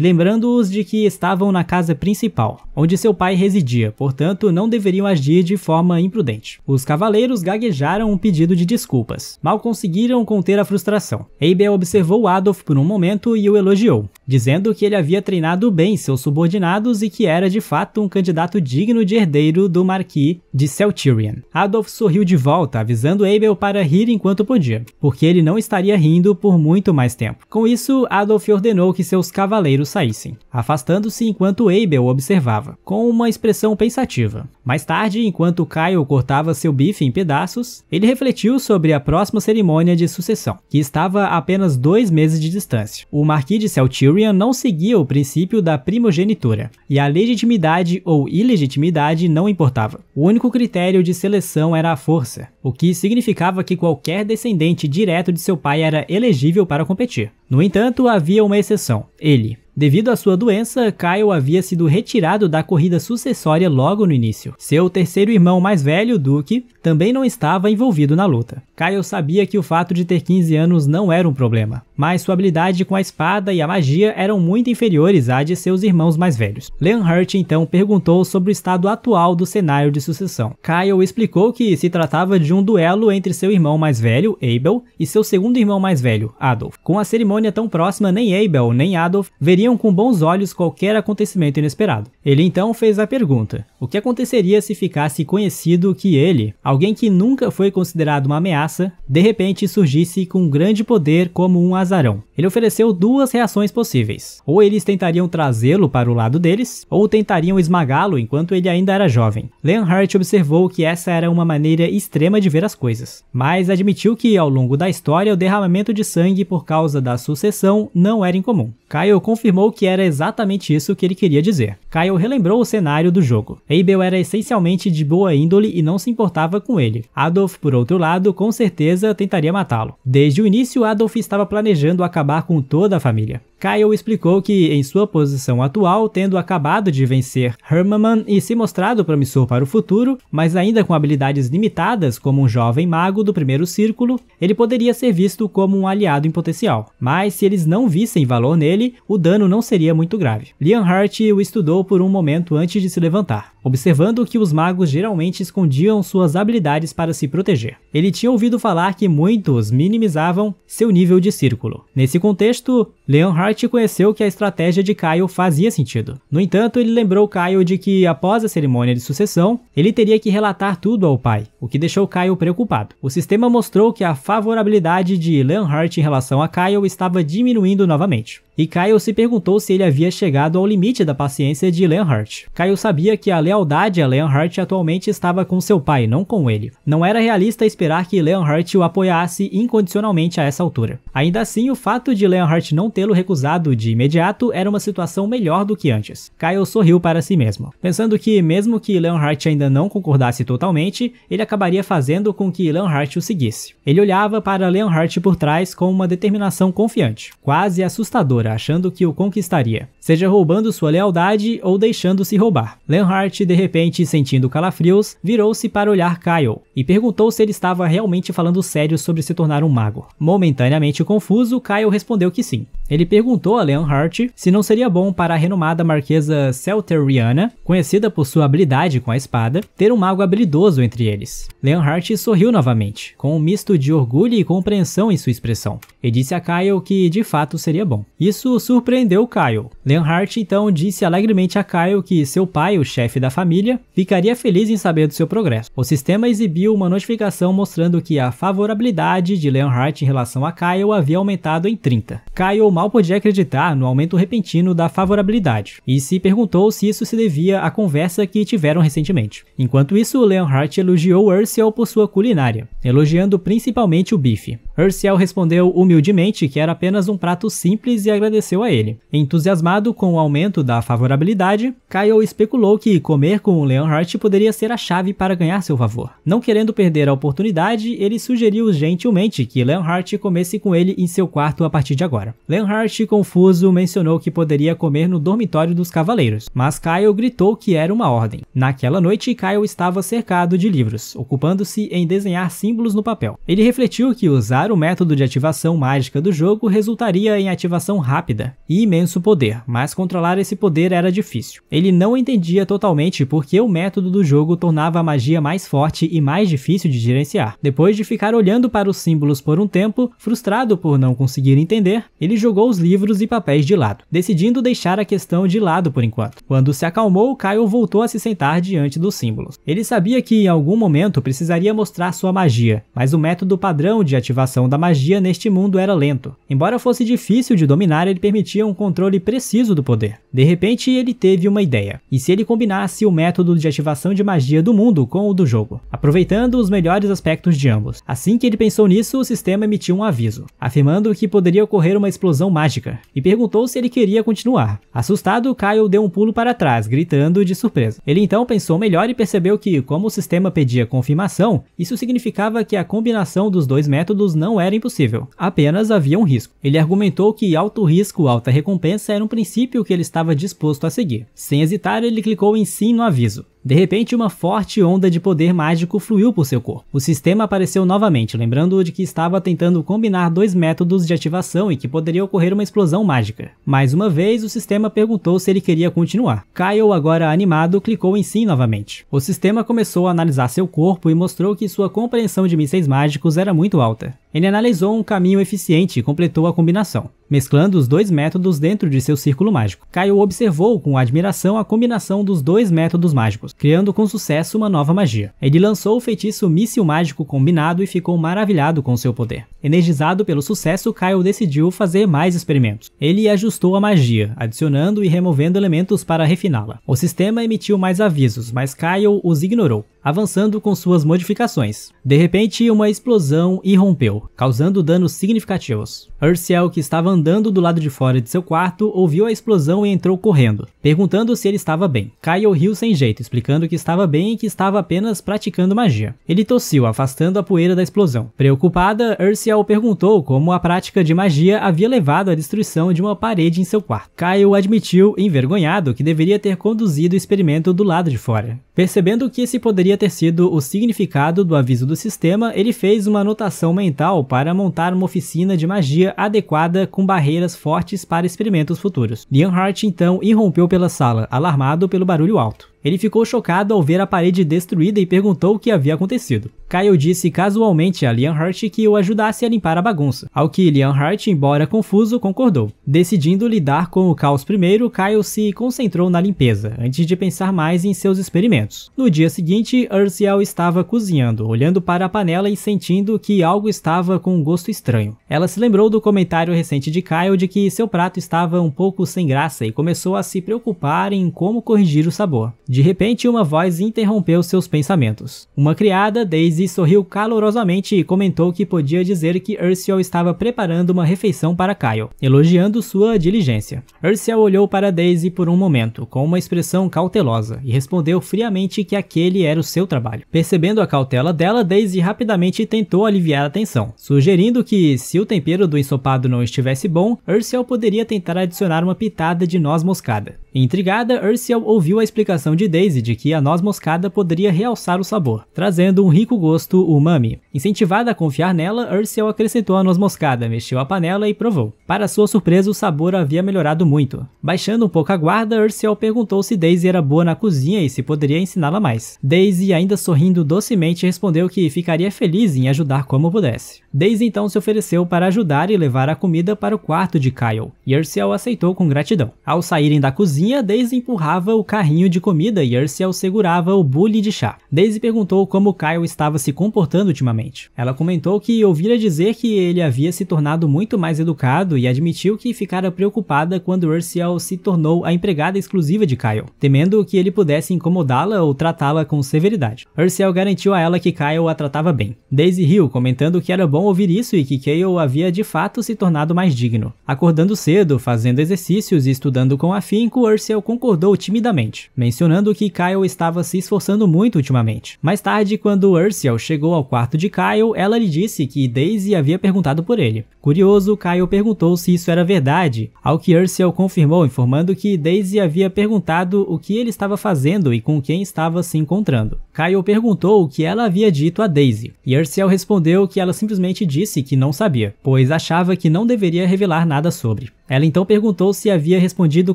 lembrando-os de que estava estavam na casa principal, onde seu pai residia, portanto não deveriam agir de forma imprudente. Os cavaleiros gaguejaram um pedido de desculpas, mal conseguiram conter a frustração. Abel observou Adolf por um momento e o elogiou, dizendo que ele havia treinado bem seus subordinados e que era de fato um candidato digno de herdeiro do Marquis de Celtirion. Adolf sorriu de volta, avisando Abel para rir enquanto podia, porque ele não estaria rindo por muito mais tempo. Com isso, Adolf ordenou que seus cavaleiros saíssem, afastando-se Nancy enquanto Abel observava, com uma expressão pensativa. Mais tarde, enquanto Kyle cortava seu bife em pedaços, ele refletiu sobre a próxima cerimônia de sucessão, que estava a apenas dois meses de distância. O Marquis de Celtirion não seguia o princípio da primogenitura, e a legitimidade ou ilegitimidade não importava. O único critério de seleção era a força, o que significava que qualquer descendente direto de seu pai era elegível para competir. No entanto, havia uma exceção: ele, Devido à sua doença, Kyle havia sido retirado da corrida sucessória logo no início. Seu terceiro irmão mais velho, Duke, também não estava envolvido na luta. Kyle sabia que o fato de ter 15 anos não era um problema, mas sua habilidade com a espada e a magia eram muito inferiores à de seus irmãos mais velhos. Leonhardt então perguntou sobre o estado atual do cenário de sucessão. Kyle explicou que se tratava de um duelo entre seu irmão mais velho, Abel, e seu segundo irmão mais velho, Adolf. Com a cerimônia tão próxima, nem Abel nem Adolf veriam com bons olhos qualquer acontecimento inesperado. Ele então fez a pergunta: o que aconteceria se ficasse conhecido que ele, ao alguém que nunca foi considerado uma ameaça, de repente surgisse com um grande poder como um azarão. Ele ofereceu duas reações possíveis. Ou eles tentariam trazê-lo para o lado deles, ou tentariam esmagá-lo enquanto ele ainda era jovem. Leonhardt observou que essa era uma maneira extrema de ver as coisas, mas admitiu que ao longo da história o derramamento de sangue por causa da sucessão não era incomum. Kyle confirmou que era exatamente isso que ele queria dizer. Kyle relembrou o cenário do jogo. Abel era essencialmente de boa índole e não se importava com ele. Adolf, por outro lado, com certeza tentaria matá-lo. Desde o início, Adolf estava planejando acabar com toda a família. Kyle explicou que, em sua posição atual, tendo acabado de vencer Hermaman e se mostrado promissor para o futuro, mas ainda com habilidades limitadas como um jovem mago do primeiro círculo, ele poderia ser visto como um aliado em potencial. Mas se eles não vissem valor nele, o dano não seria muito grave. Leonhardt Hart o estudou por um momento antes de se levantar, observando que os magos geralmente escondiam suas habilidades para se proteger. Ele tinha ouvido falar que muitos minimizavam seu nível de círculo. Nesse contexto, Leon Hart Hart conheceu que a estratégia de Kyle fazia sentido. No entanto, ele lembrou Kyle de que, após a cerimônia de sucessão, ele teria que relatar tudo ao pai, o que deixou Kyle preocupado. O sistema mostrou que a favorabilidade de Leonhardt em relação a Kyle estava diminuindo novamente e Kyle se perguntou se ele havia chegado ao limite da paciência de Lenhart. Kyle sabia que a lealdade a Lenhart atualmente estava com seu pai, não com ele. Não era realista esperar que Lenhart o apoiasse incondicionalmente a essa altura. Ainda assim, o fato de Lenhart não tê-lo recusado de imediato era uma situação melhor do que antes. Kyle sorriu para si mesmo, pensando que mesmo que Lenhart ainda não concordasse totalmente, ele acabaria fazendo com que Lenhart o seguisse. Ele olhava para Lenhart por trás com uma determinação confiante, quase assustadora achando que o conquistaria, seja roubando sua lealdade ou deixando-se roubar. Leonhardt, de repente sentindo calafrios, virou-se para olhar Kyle e perguntou se ele estava realmente falando sério sobre se tornar um mago. Momentaneamente confuso, Kyle respondeu que sim. Ele perguntou a Leonhardt se não seria bom para a renomada marquesa Celteriana, conhecida por sua habilidade com a espada, ter um mago habilidoso entre eles. Leonhardt sorriu novamente, com um misto de orgulho e compreensão em sua expressão, e disse a Kyle que de fato seria bom. Isso isso surpreendeu Kyle. Leonhardt então disse alegremente a Kyle que seu pai, o chefe da família, ficaria feliz em saber do seu progresso. O sistema exibiu uma notificação mostrando que a favorabilidade de Leonhardt em relação a Kyle havia aumentado em 30. Kyle mal podia acreditar no aumento repentino da favorabilidade e se perguntou se isso se devia à conversa que tiveram recentemente. Enquanto isso, Leonhardt elogiou Ursel por sua culinária, elogiando principalmente o bife. Ursel respondeu humildemente que era apenas um prato simples e agradável agradeceu a ele. Entusiasmado com o aumento da favorabilidade, Kyle especulou que comer com Leonhardt poderia ser a chave para ganhar seu favor. Não querendo perder a oportunidade, ele sugeriu gentilmente que Leonhardt comesse com ele em seu quarto a partir de agora. Leonhardt, confuso, mencionou que poderia comer no dormitório dos cavaleiros, mas Kyle gritou que era uma ordem. Naquela noite, Kyle estava cercado de livros, ocupando-se em desenhar símbolos no papel. Ele refletiu que usar o método de ativação mágica do jogo resultaria em ativação rápida rápida e imenso poder, mas controlar esse poder era difícil. Ele não entendia totalmente porque o método do jogo tornava a magia mais forte e mais difícil de gerenciar. Depois de ficar olhando para os símbolos por um tempo, frustrado por não conseguir entender, ele jogou os livros e papéis de lado, decidindo deixar a questão de lado por enquanto. Quando se acalmou, Kyle voltou a se sentar diante dos símbolos. Ele sabia que em algum momento precisaria mostrar sua magia, mas o método padrão de ativação da magia neste mundo era lento. Embora fosse difícil de dominar, ele permitia um controle preciso do poder. De repente, ele teve uma ideia. E se ele combinasse o método de ativação de magia do mundo com o do jogo, aproveitando os melhores aspectos de ambos? Assim que ele pensou nisso, o sistema emitiu um aviso, afirmando que poderia ocorrer uma explosão mágica, e perguntou se ele queria continuar. Assustado, Kyle deu um pulo para trás, gritando de surpresa. Ele então pensou melhor e percebeu que, como o sistema pedia confirmação, isso significava que a combinação dos dois métodos não era impossível, apenas havia um risco. Ele argumentou que alto risco, alta recompensa era um princípio que ele estava disposto a seguir. Sem hesitar, ele clicou em sim no aviso. De repente, uma forte onda de poder mágico fluiu por seu corpo. O sistema apareceu novamente, lembrando o de que estava tentando combinar dois métodos de ativação e que poderia ocorrer uma explosão mágica. Mais uma vez, o sistema perguntou se ele queria continuar. Kyle, agora animado, clicou em sim novamente. O sistema começou a analisar seu corpo e mostrou que sua compreensão de mísseis mágicos era muito alta. Ele analisou um caminho eficiente e completou a combinação, mesclando os dois métodos dentro de seu círculo mágico. Kyle observou com admiração a combinação dos dois métodos mágicos criando com sucesso uma nova magia. Ele lançou o feitiço Míssil Mágico Combinado e ficou maravilhado com seu poder. Energizado pelo sucesso, Kyle decidiu fazer mais experimentos. Ele ajustou a magia, adicionando e removendo elementos para refiná-la. O sistema emitiu mais avisos, mas Kyle os ignorou avançando com suas modificações. De repente, uma explosão irrompeu, causando danos significativos. Ursiel, que estava andando do lado de fora de seu quarto, ouviu a explosão e entrou correndo, perguntando se ele estava bem. Kyle riu sem jeito, explicando que estava bem e que estava apenas praticando magia. Ele tossiu, afastando a poeira da explosão. Preocupada, Ursiel perguntou como a prática de magia havia levado à destruição de uma parede em seu quarto. Kyle admitiu, envergonhado, que deveria ter conduzido o experimento do lado de fora. Percebendo que esse poderia poderia ter sido o significado do aviso do sistema, ele fez uma anotação mental para montar uma oficina de magia adequada com barreiras fortes para experimentos futuros. Leonhardt então irrompeu pela sala, alarmado pelo barulho alto. Ele ficou chocado ao ver a parede destruída e perguntou o que havia acontecido. Kyle disse casualmente a Liam Hart que o ajudasse a limpar a bagunça, ao que Liam Hart, embora confuso, concordou. Decidindo lidar com o caos primeiro, Kyle se concentrou na limpeza, antes de pensar mais em seus experimentos. No dia seguinte, Urziel estava cozinhando, olhando para a panela e sentindo que algo estava com um gosto estranho. Ela se lembrou do comentário recente de Kyle de que seu prato estava um pouco sem graça e começou a se preocupar em como corrigir o sabor. De repente, uma voz interrompeu seus pensamentos. Uma criada, Daisy, sorriu calorosamente e comentou que podia dizer que Ursiel estava preparando uma refeição para Kyle, elogiando sua diligência. Ursiel olhou para Daisy por um momento, com uma expressão cautelosa, e respondeu friamente que aquele era o seu trabalho. Percebendo a cautela dela, Daisy rapidamente tentou aliviar a tensão, sugerindo que, se o tempero do ensopado não estivesse bom, Ursiel poderia tentar adicionar uma pitada de noz moscada. Intrigada, Ursiel ouviu a explicação de Daisy de que a noz moscada poderia realçar o sabor, trazendo um rico gosto umami. Incentivada a confiar nela, Ursel acrescentou a noz moscada, mexeu a panela e provou. Para sua surpresa, o sabor havia melhorado muito. Baixando um pouco a guarda, Ursel perguntou se Daisy era boa na cozinha e se poderia ensiná-la mais. Daisy, ainda sorrindo docemente, respondeu que ficaria feliz em ajudar como pudesse. Daisy então se ofereceu para ajudar e levar a comida para o quarto de Kyle, e Ursel aceitou com gratidão. Ao saírem da cozinha, Daisy empurrava o carrinho de comida comida e Ursel segurava o bule de chá. Daisy perguntou como Kyle estava se comportando ultimamente. Ela comentou que ouvira dizer que ele havia se tornado muito mais educado e admitiu que ficara preocupada quando Ursel se tornou a empregada exclusiva de Kyle, temendo que ele pudesse incomodá-la ou tratá-la com severidade. Ursel garantiu a ela que Kyle a tratava bem. Daisy riu, comentando que era bom ouvir isso e que Kyle havia de fato se tornado mais digno. Acordando cedo, fazendo exercícios e estudando com afinco, Ursel concordou timidamente, mencionando mostrando que Kyle estava se esforçando muito ultimamente. Mais tarde, quando Ursel chegou ao quarto de Kyle, ela lhe disse que Daisy havia perguntado por ele. Curioso, Kyle perguntou se isso era verdade, ao que Ursel confirmou, informando que Daisy havia perguntado o que ele estava fazendo e com quem estava se encontrando. Kyle perguntou o que ela havia dito a Daisy, e Ursel respondeu que ela simplesmente disse que não sabia, pois achava que não deveria revelar nada sobre. Ela então perguntou se havia respondido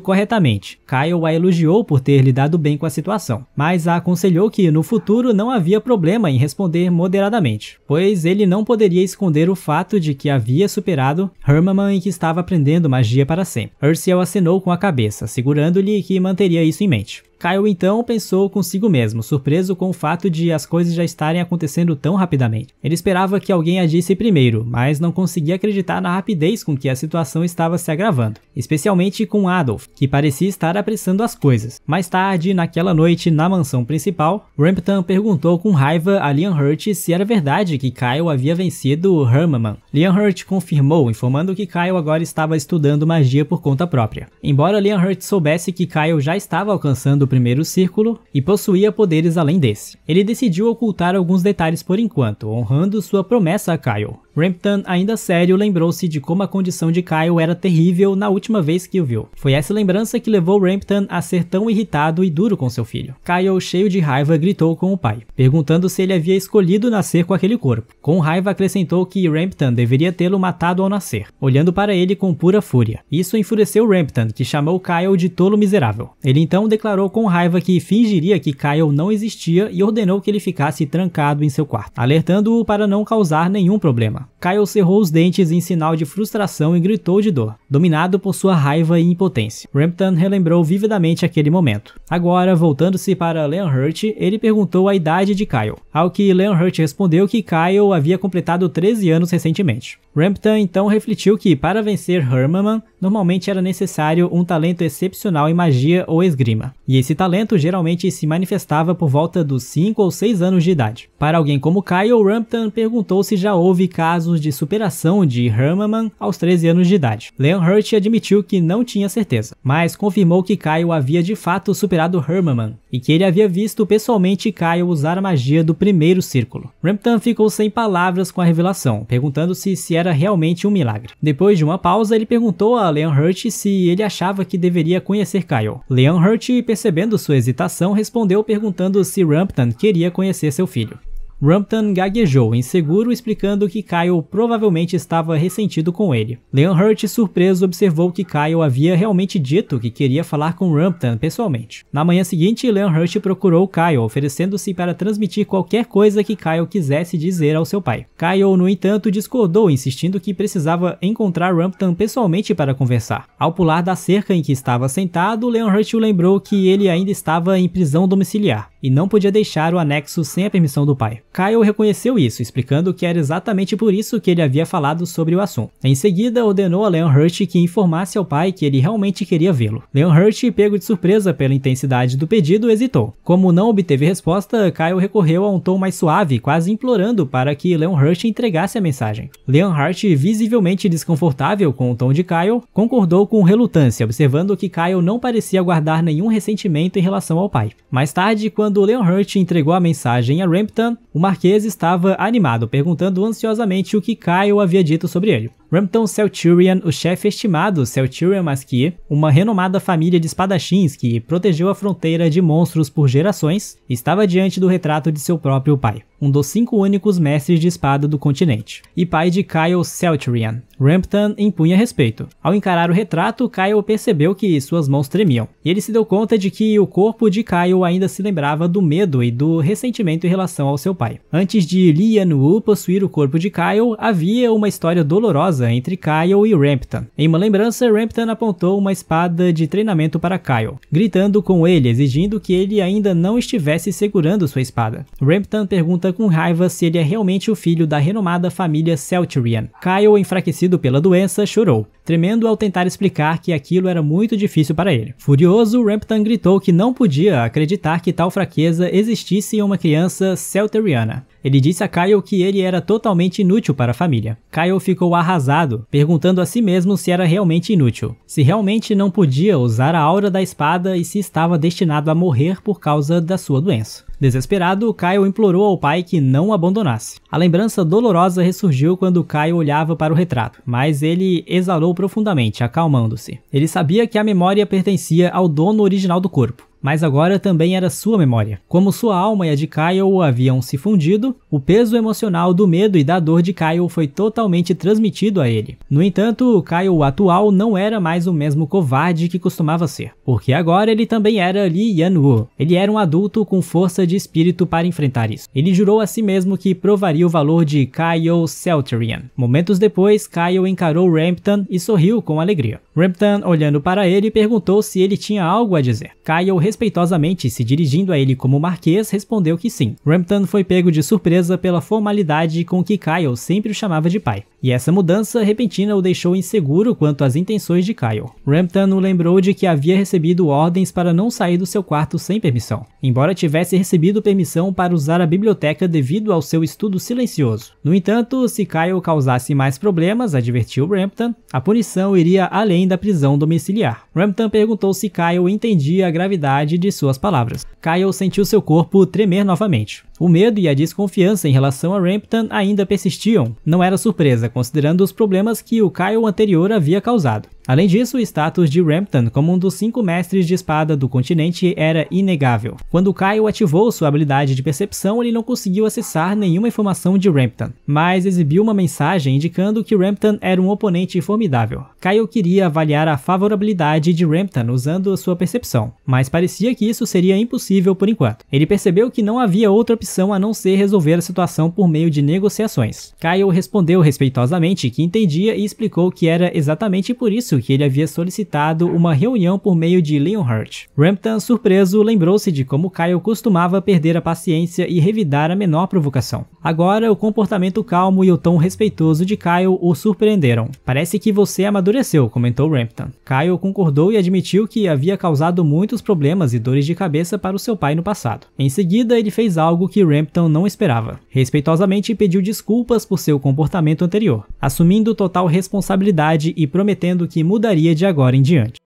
corretamente. Kyle a elogiou por ter lidado bem com a situação, mas a aconselhou que no futuro não havia problema em responder moderadamente, pois ele não poderia esconder o fato de que havia superado Hermaman e que estava aprendendo magia para sempre. Ursiel acenou com a cabeça, segurando-lhe que manteria isso em mente. Kyle então pensou consigo mesmo, surpreso com o fato de as coisas já estarem acontecendo tão rapidamente. Ele esperava que alguém agisse primeiro, mas não conseguia acreditar na rapidez com que a situação estava se agravando, especialmente com Adolf, que parecia estar apressando as coisas. Mais tarde, naquela noite, na mansão principal, Rampton perguntou com raiva a Leon Hurt se era verdade que Kyle havia vencido Hermaman. Leon Hurt confirmou, informando que Kyle agora estava estudando magia por conta própria. Embora Leon Hurt soubesse que Kyle já estava alcançando primeiro círculo e possuía poderes além desse. Ele decidiu ocultar alguns detalhes por enquanto, honrando sua promessa a Kyle. Rampton, ainda sério, lembrou-se de como a condição de Kyle era terrível na última vez que o viu. Foi essa lembrança que levou Rampton a ser tão irritado e duro com seu filho. Kyle, cheio de raiva, gritou com o pai, perguntando se ele havia escolhido nascer com aquele corpo. Com raiva, acrescentou que Rampton deveria tê-lo matado ao nascer, olhando para ele com pura fúria. Isso enfureceu Rampton, que chamou Kyle de tolo miserável. Ele então declarou com com raiva que fingiria que Kyle não existia e ordenou que ele ficasse trancado em seu quarto, alertando-o para não causar nenhum problema. Kyle cerrou os dentes em sinal de frustração e gritou de dor, dominado por sua raiva e impotência. Rampton relembrou vividamente aquele momento. Agora, voltando-se para Hurt, ele perguntou a idade de Kyle, ao que Hurt respondeu que Kyle havia completado 13 anos recentemente. Rampton então refletiu que, para vencer Hermanman, normalmente era necessário um talento excepcional em magia ou esgrima, e esse talento geralmente se manifestava por volta dos 5 ou 6 anos de idade. Para alguém como Kyle, Rampton perguntou se já houve casos de superação de Hermaman aos 13 anos de idade. Leon Hurt admitiu que não tinha certeza, mas confirmou que Kyle havia de fato superado Hermaman, e que ele havia visto pessoalmente Kyle usar a magia do primeiro círculo. Rampton ficou sem palavras com a revelação, perguntando-se se era realmente um milagre. Depois de uma pausa, ele perguntou a Leon Hurt se ele achava que deveria conhecer Kyle. Leon Hurt, percebendo sua hesitação, respondeu perguntando se Rampton queria conhecer seu filho. Rampton gaguejou, inseguro, explicando que Kyle provavelmente estava ressentido com ele. Leon Hurt, surpreso, observou que Kyle havia realmente dito que queria falar com Rampton pessoalmente. Na manhã seguinte, Leon Hurt procurou Kyle, oferecendo-se para transmitir qualquer coisa que Kyle quisesse dizer ao seu pai. Kyle, no entanto, discordou, insistindo que precisava encontrar Rampton pessoalmente para conversar. Ao pular da cerca em que estava sentado, Leon Hurt lembrou que ele ainda estava em prisão domiciliar e não podia deixar o anexo sem a permissão do pai. Kyle reconheceu isso, explicando que era exatamente por isso que ele havia falado sobre o assunto. Em seguida, ordenou a Leon Hurt que informasse ao pai que ele realmente queria vê-lo. Leon Hurt, pego de surpresa pela intensidade do pedido, hesitou. Como não obteve resposta, Kyle recorreu a um tom mais suave, quase implorando para que Leon Hurt entregasse a mensagem. Leon Hurt, visivelmente desconfortável com o tom de Kyle, concordou com relutância, observando que Kyle não parecia guardar nenhum ressentimento em relação ao pai. Mais tarde, quando Leon Hurt entregou a mensagem a Rampton, Marquês estava animado, perguntando ansiosamente o que Kyle havia dito sobre ele. Rampton Celturian, o chefe estimado Celturian, Masquier, uma renomada família de espadachins que protegeu a fronteira de monstros por gerações, estava diante do retrato de seu próprio pai, um dos cinco únicos mestres de espada do continente, e pai de Kyle Celturian. Rampton impunha respeito. Ao encarar o retrato, Kyle percebeu que suas mãos tremiam, e ele se deu conta de que o corpo de Kyle ainda se lembrava do medo e do ressentimento em relação ao seu pai. Kyle. Antes de Lian Wu woo possuir o corpo de Kyle, havia uma história dolorosa entre Kyle e Rampton. Em uma lembrança, Rampton apontou uma espada de treinamento para Kyle, gritando com ele, exigindo que ele ainda não estivesse segurando sua espada. Rampton pergunta com raiva se ele é realmente o filho da renomada família Celtirian. Kyle, enfraquecido pela doença, chorou, tremendo ao tentar explicar que aquilo era muito difícil para ele. Furioso, Rampton gritou que não podia acreditar que tal fraqueza existisse em uma criança Celtirian ele disse a Kyle que ele era totalmente inútil para a família. Kyle ficou arrasado, perguntando a si mesmo se era realmente inútil, se realmente não podia usar a aura da espada e se estava destinado a morrer por causa da sua doença. Desesperado, Kyle implorou ao pai que não o abandonasse. A lembrança dolorosa ressurgiu quando Kyle olhava para o retrato, mas ele exalou profundamente, acalmando-se. Ele sabia que a memória pertencia ao dono original do corpo, mas agora também era sua memória. Como sua alma e é a de Kyle haviam se fundido, o peso emocional do medo e da dor de Kyle foi totalmente transmitido a ele. No entanto, Kyle atual não era mais o mesmo covarde que costumava ser, porque agora ele também era Li Yanwu. Ele era um adulto com força de espírito para enfrentar isso. Ele jurou a si mesmo que provaria o valor de Kyle Celterian. Momentos depois, Kyle encarou Rampton e sorriu com alegria. Rampton, olhando para ele, perguntou se ele tinha algo a dizer. Kyle respeitosamente se dirigindo a ele como Marquês, respondeu que sim. Rampton foi pego de surpresa pela formalidade com que Kyle sempre o chamava de pai e essa mudança repentina o deixou inseguro quanto às intenções de Kyle. Rampton o lembrou de que havia recebido ordens para não sair do seu quarto sem permissão, embora tivesse recebido permissão para usar a biblioteca devido ao seu estudo silencioso. No entanto, se Kyle causasse mais problemas, advertiu Rampton, a punição iria além da prisão domiciliar. Rampton perguntou se Kyle entendia a gravidade de suas palavras. Kyle sentiu seu corpo tremer novamente. O medo e a desconfiança em relação a Rampton ainda persistiam. Não era surpresa, considerando os problemas que o Kyle anterior havia causado. Além disso, o status de Rampton como um dos cinco mestres de espada do continente era inegável. Quando Kyle ativou sua habilidade de percepção, ele não conseguiu acessar nenhuma informação de Rampton, mas exibiu uma mensagem indicando que Rampton era um oponente formidável. Kyle queria avaliar a favorabilidade de Rampton usando sua percepção, mas parecia que isso seria impossível por enquanto. Ele percebeu que não havia outra opção a não ser resolver a situação por meio de negociações. Kyle respondeu respeitosamente que entendia e explicou que era exatamente por isso que ele havia solicitado uma reunião por meio de Leonhardt. Rampton, surpreso, lembrou-se de como Kyle costumava perder a paciência e revidar a menor provocação. Agora, o comportamento calmo e o tom respeitoso de Kyle o surpreenderam. Parece que você amadureceu, comentou Rampton. Kyle concordou e admitiu que havia causado muitos problemas e dores de cabeça para o seu pai no passado. Em seguida, ele fez algo que Rampton não esperava. Respeitosamente pediu desculpas por seu comportamento anterior, assumindo total responsabilidade e prometendo que mudaria de agora em diante.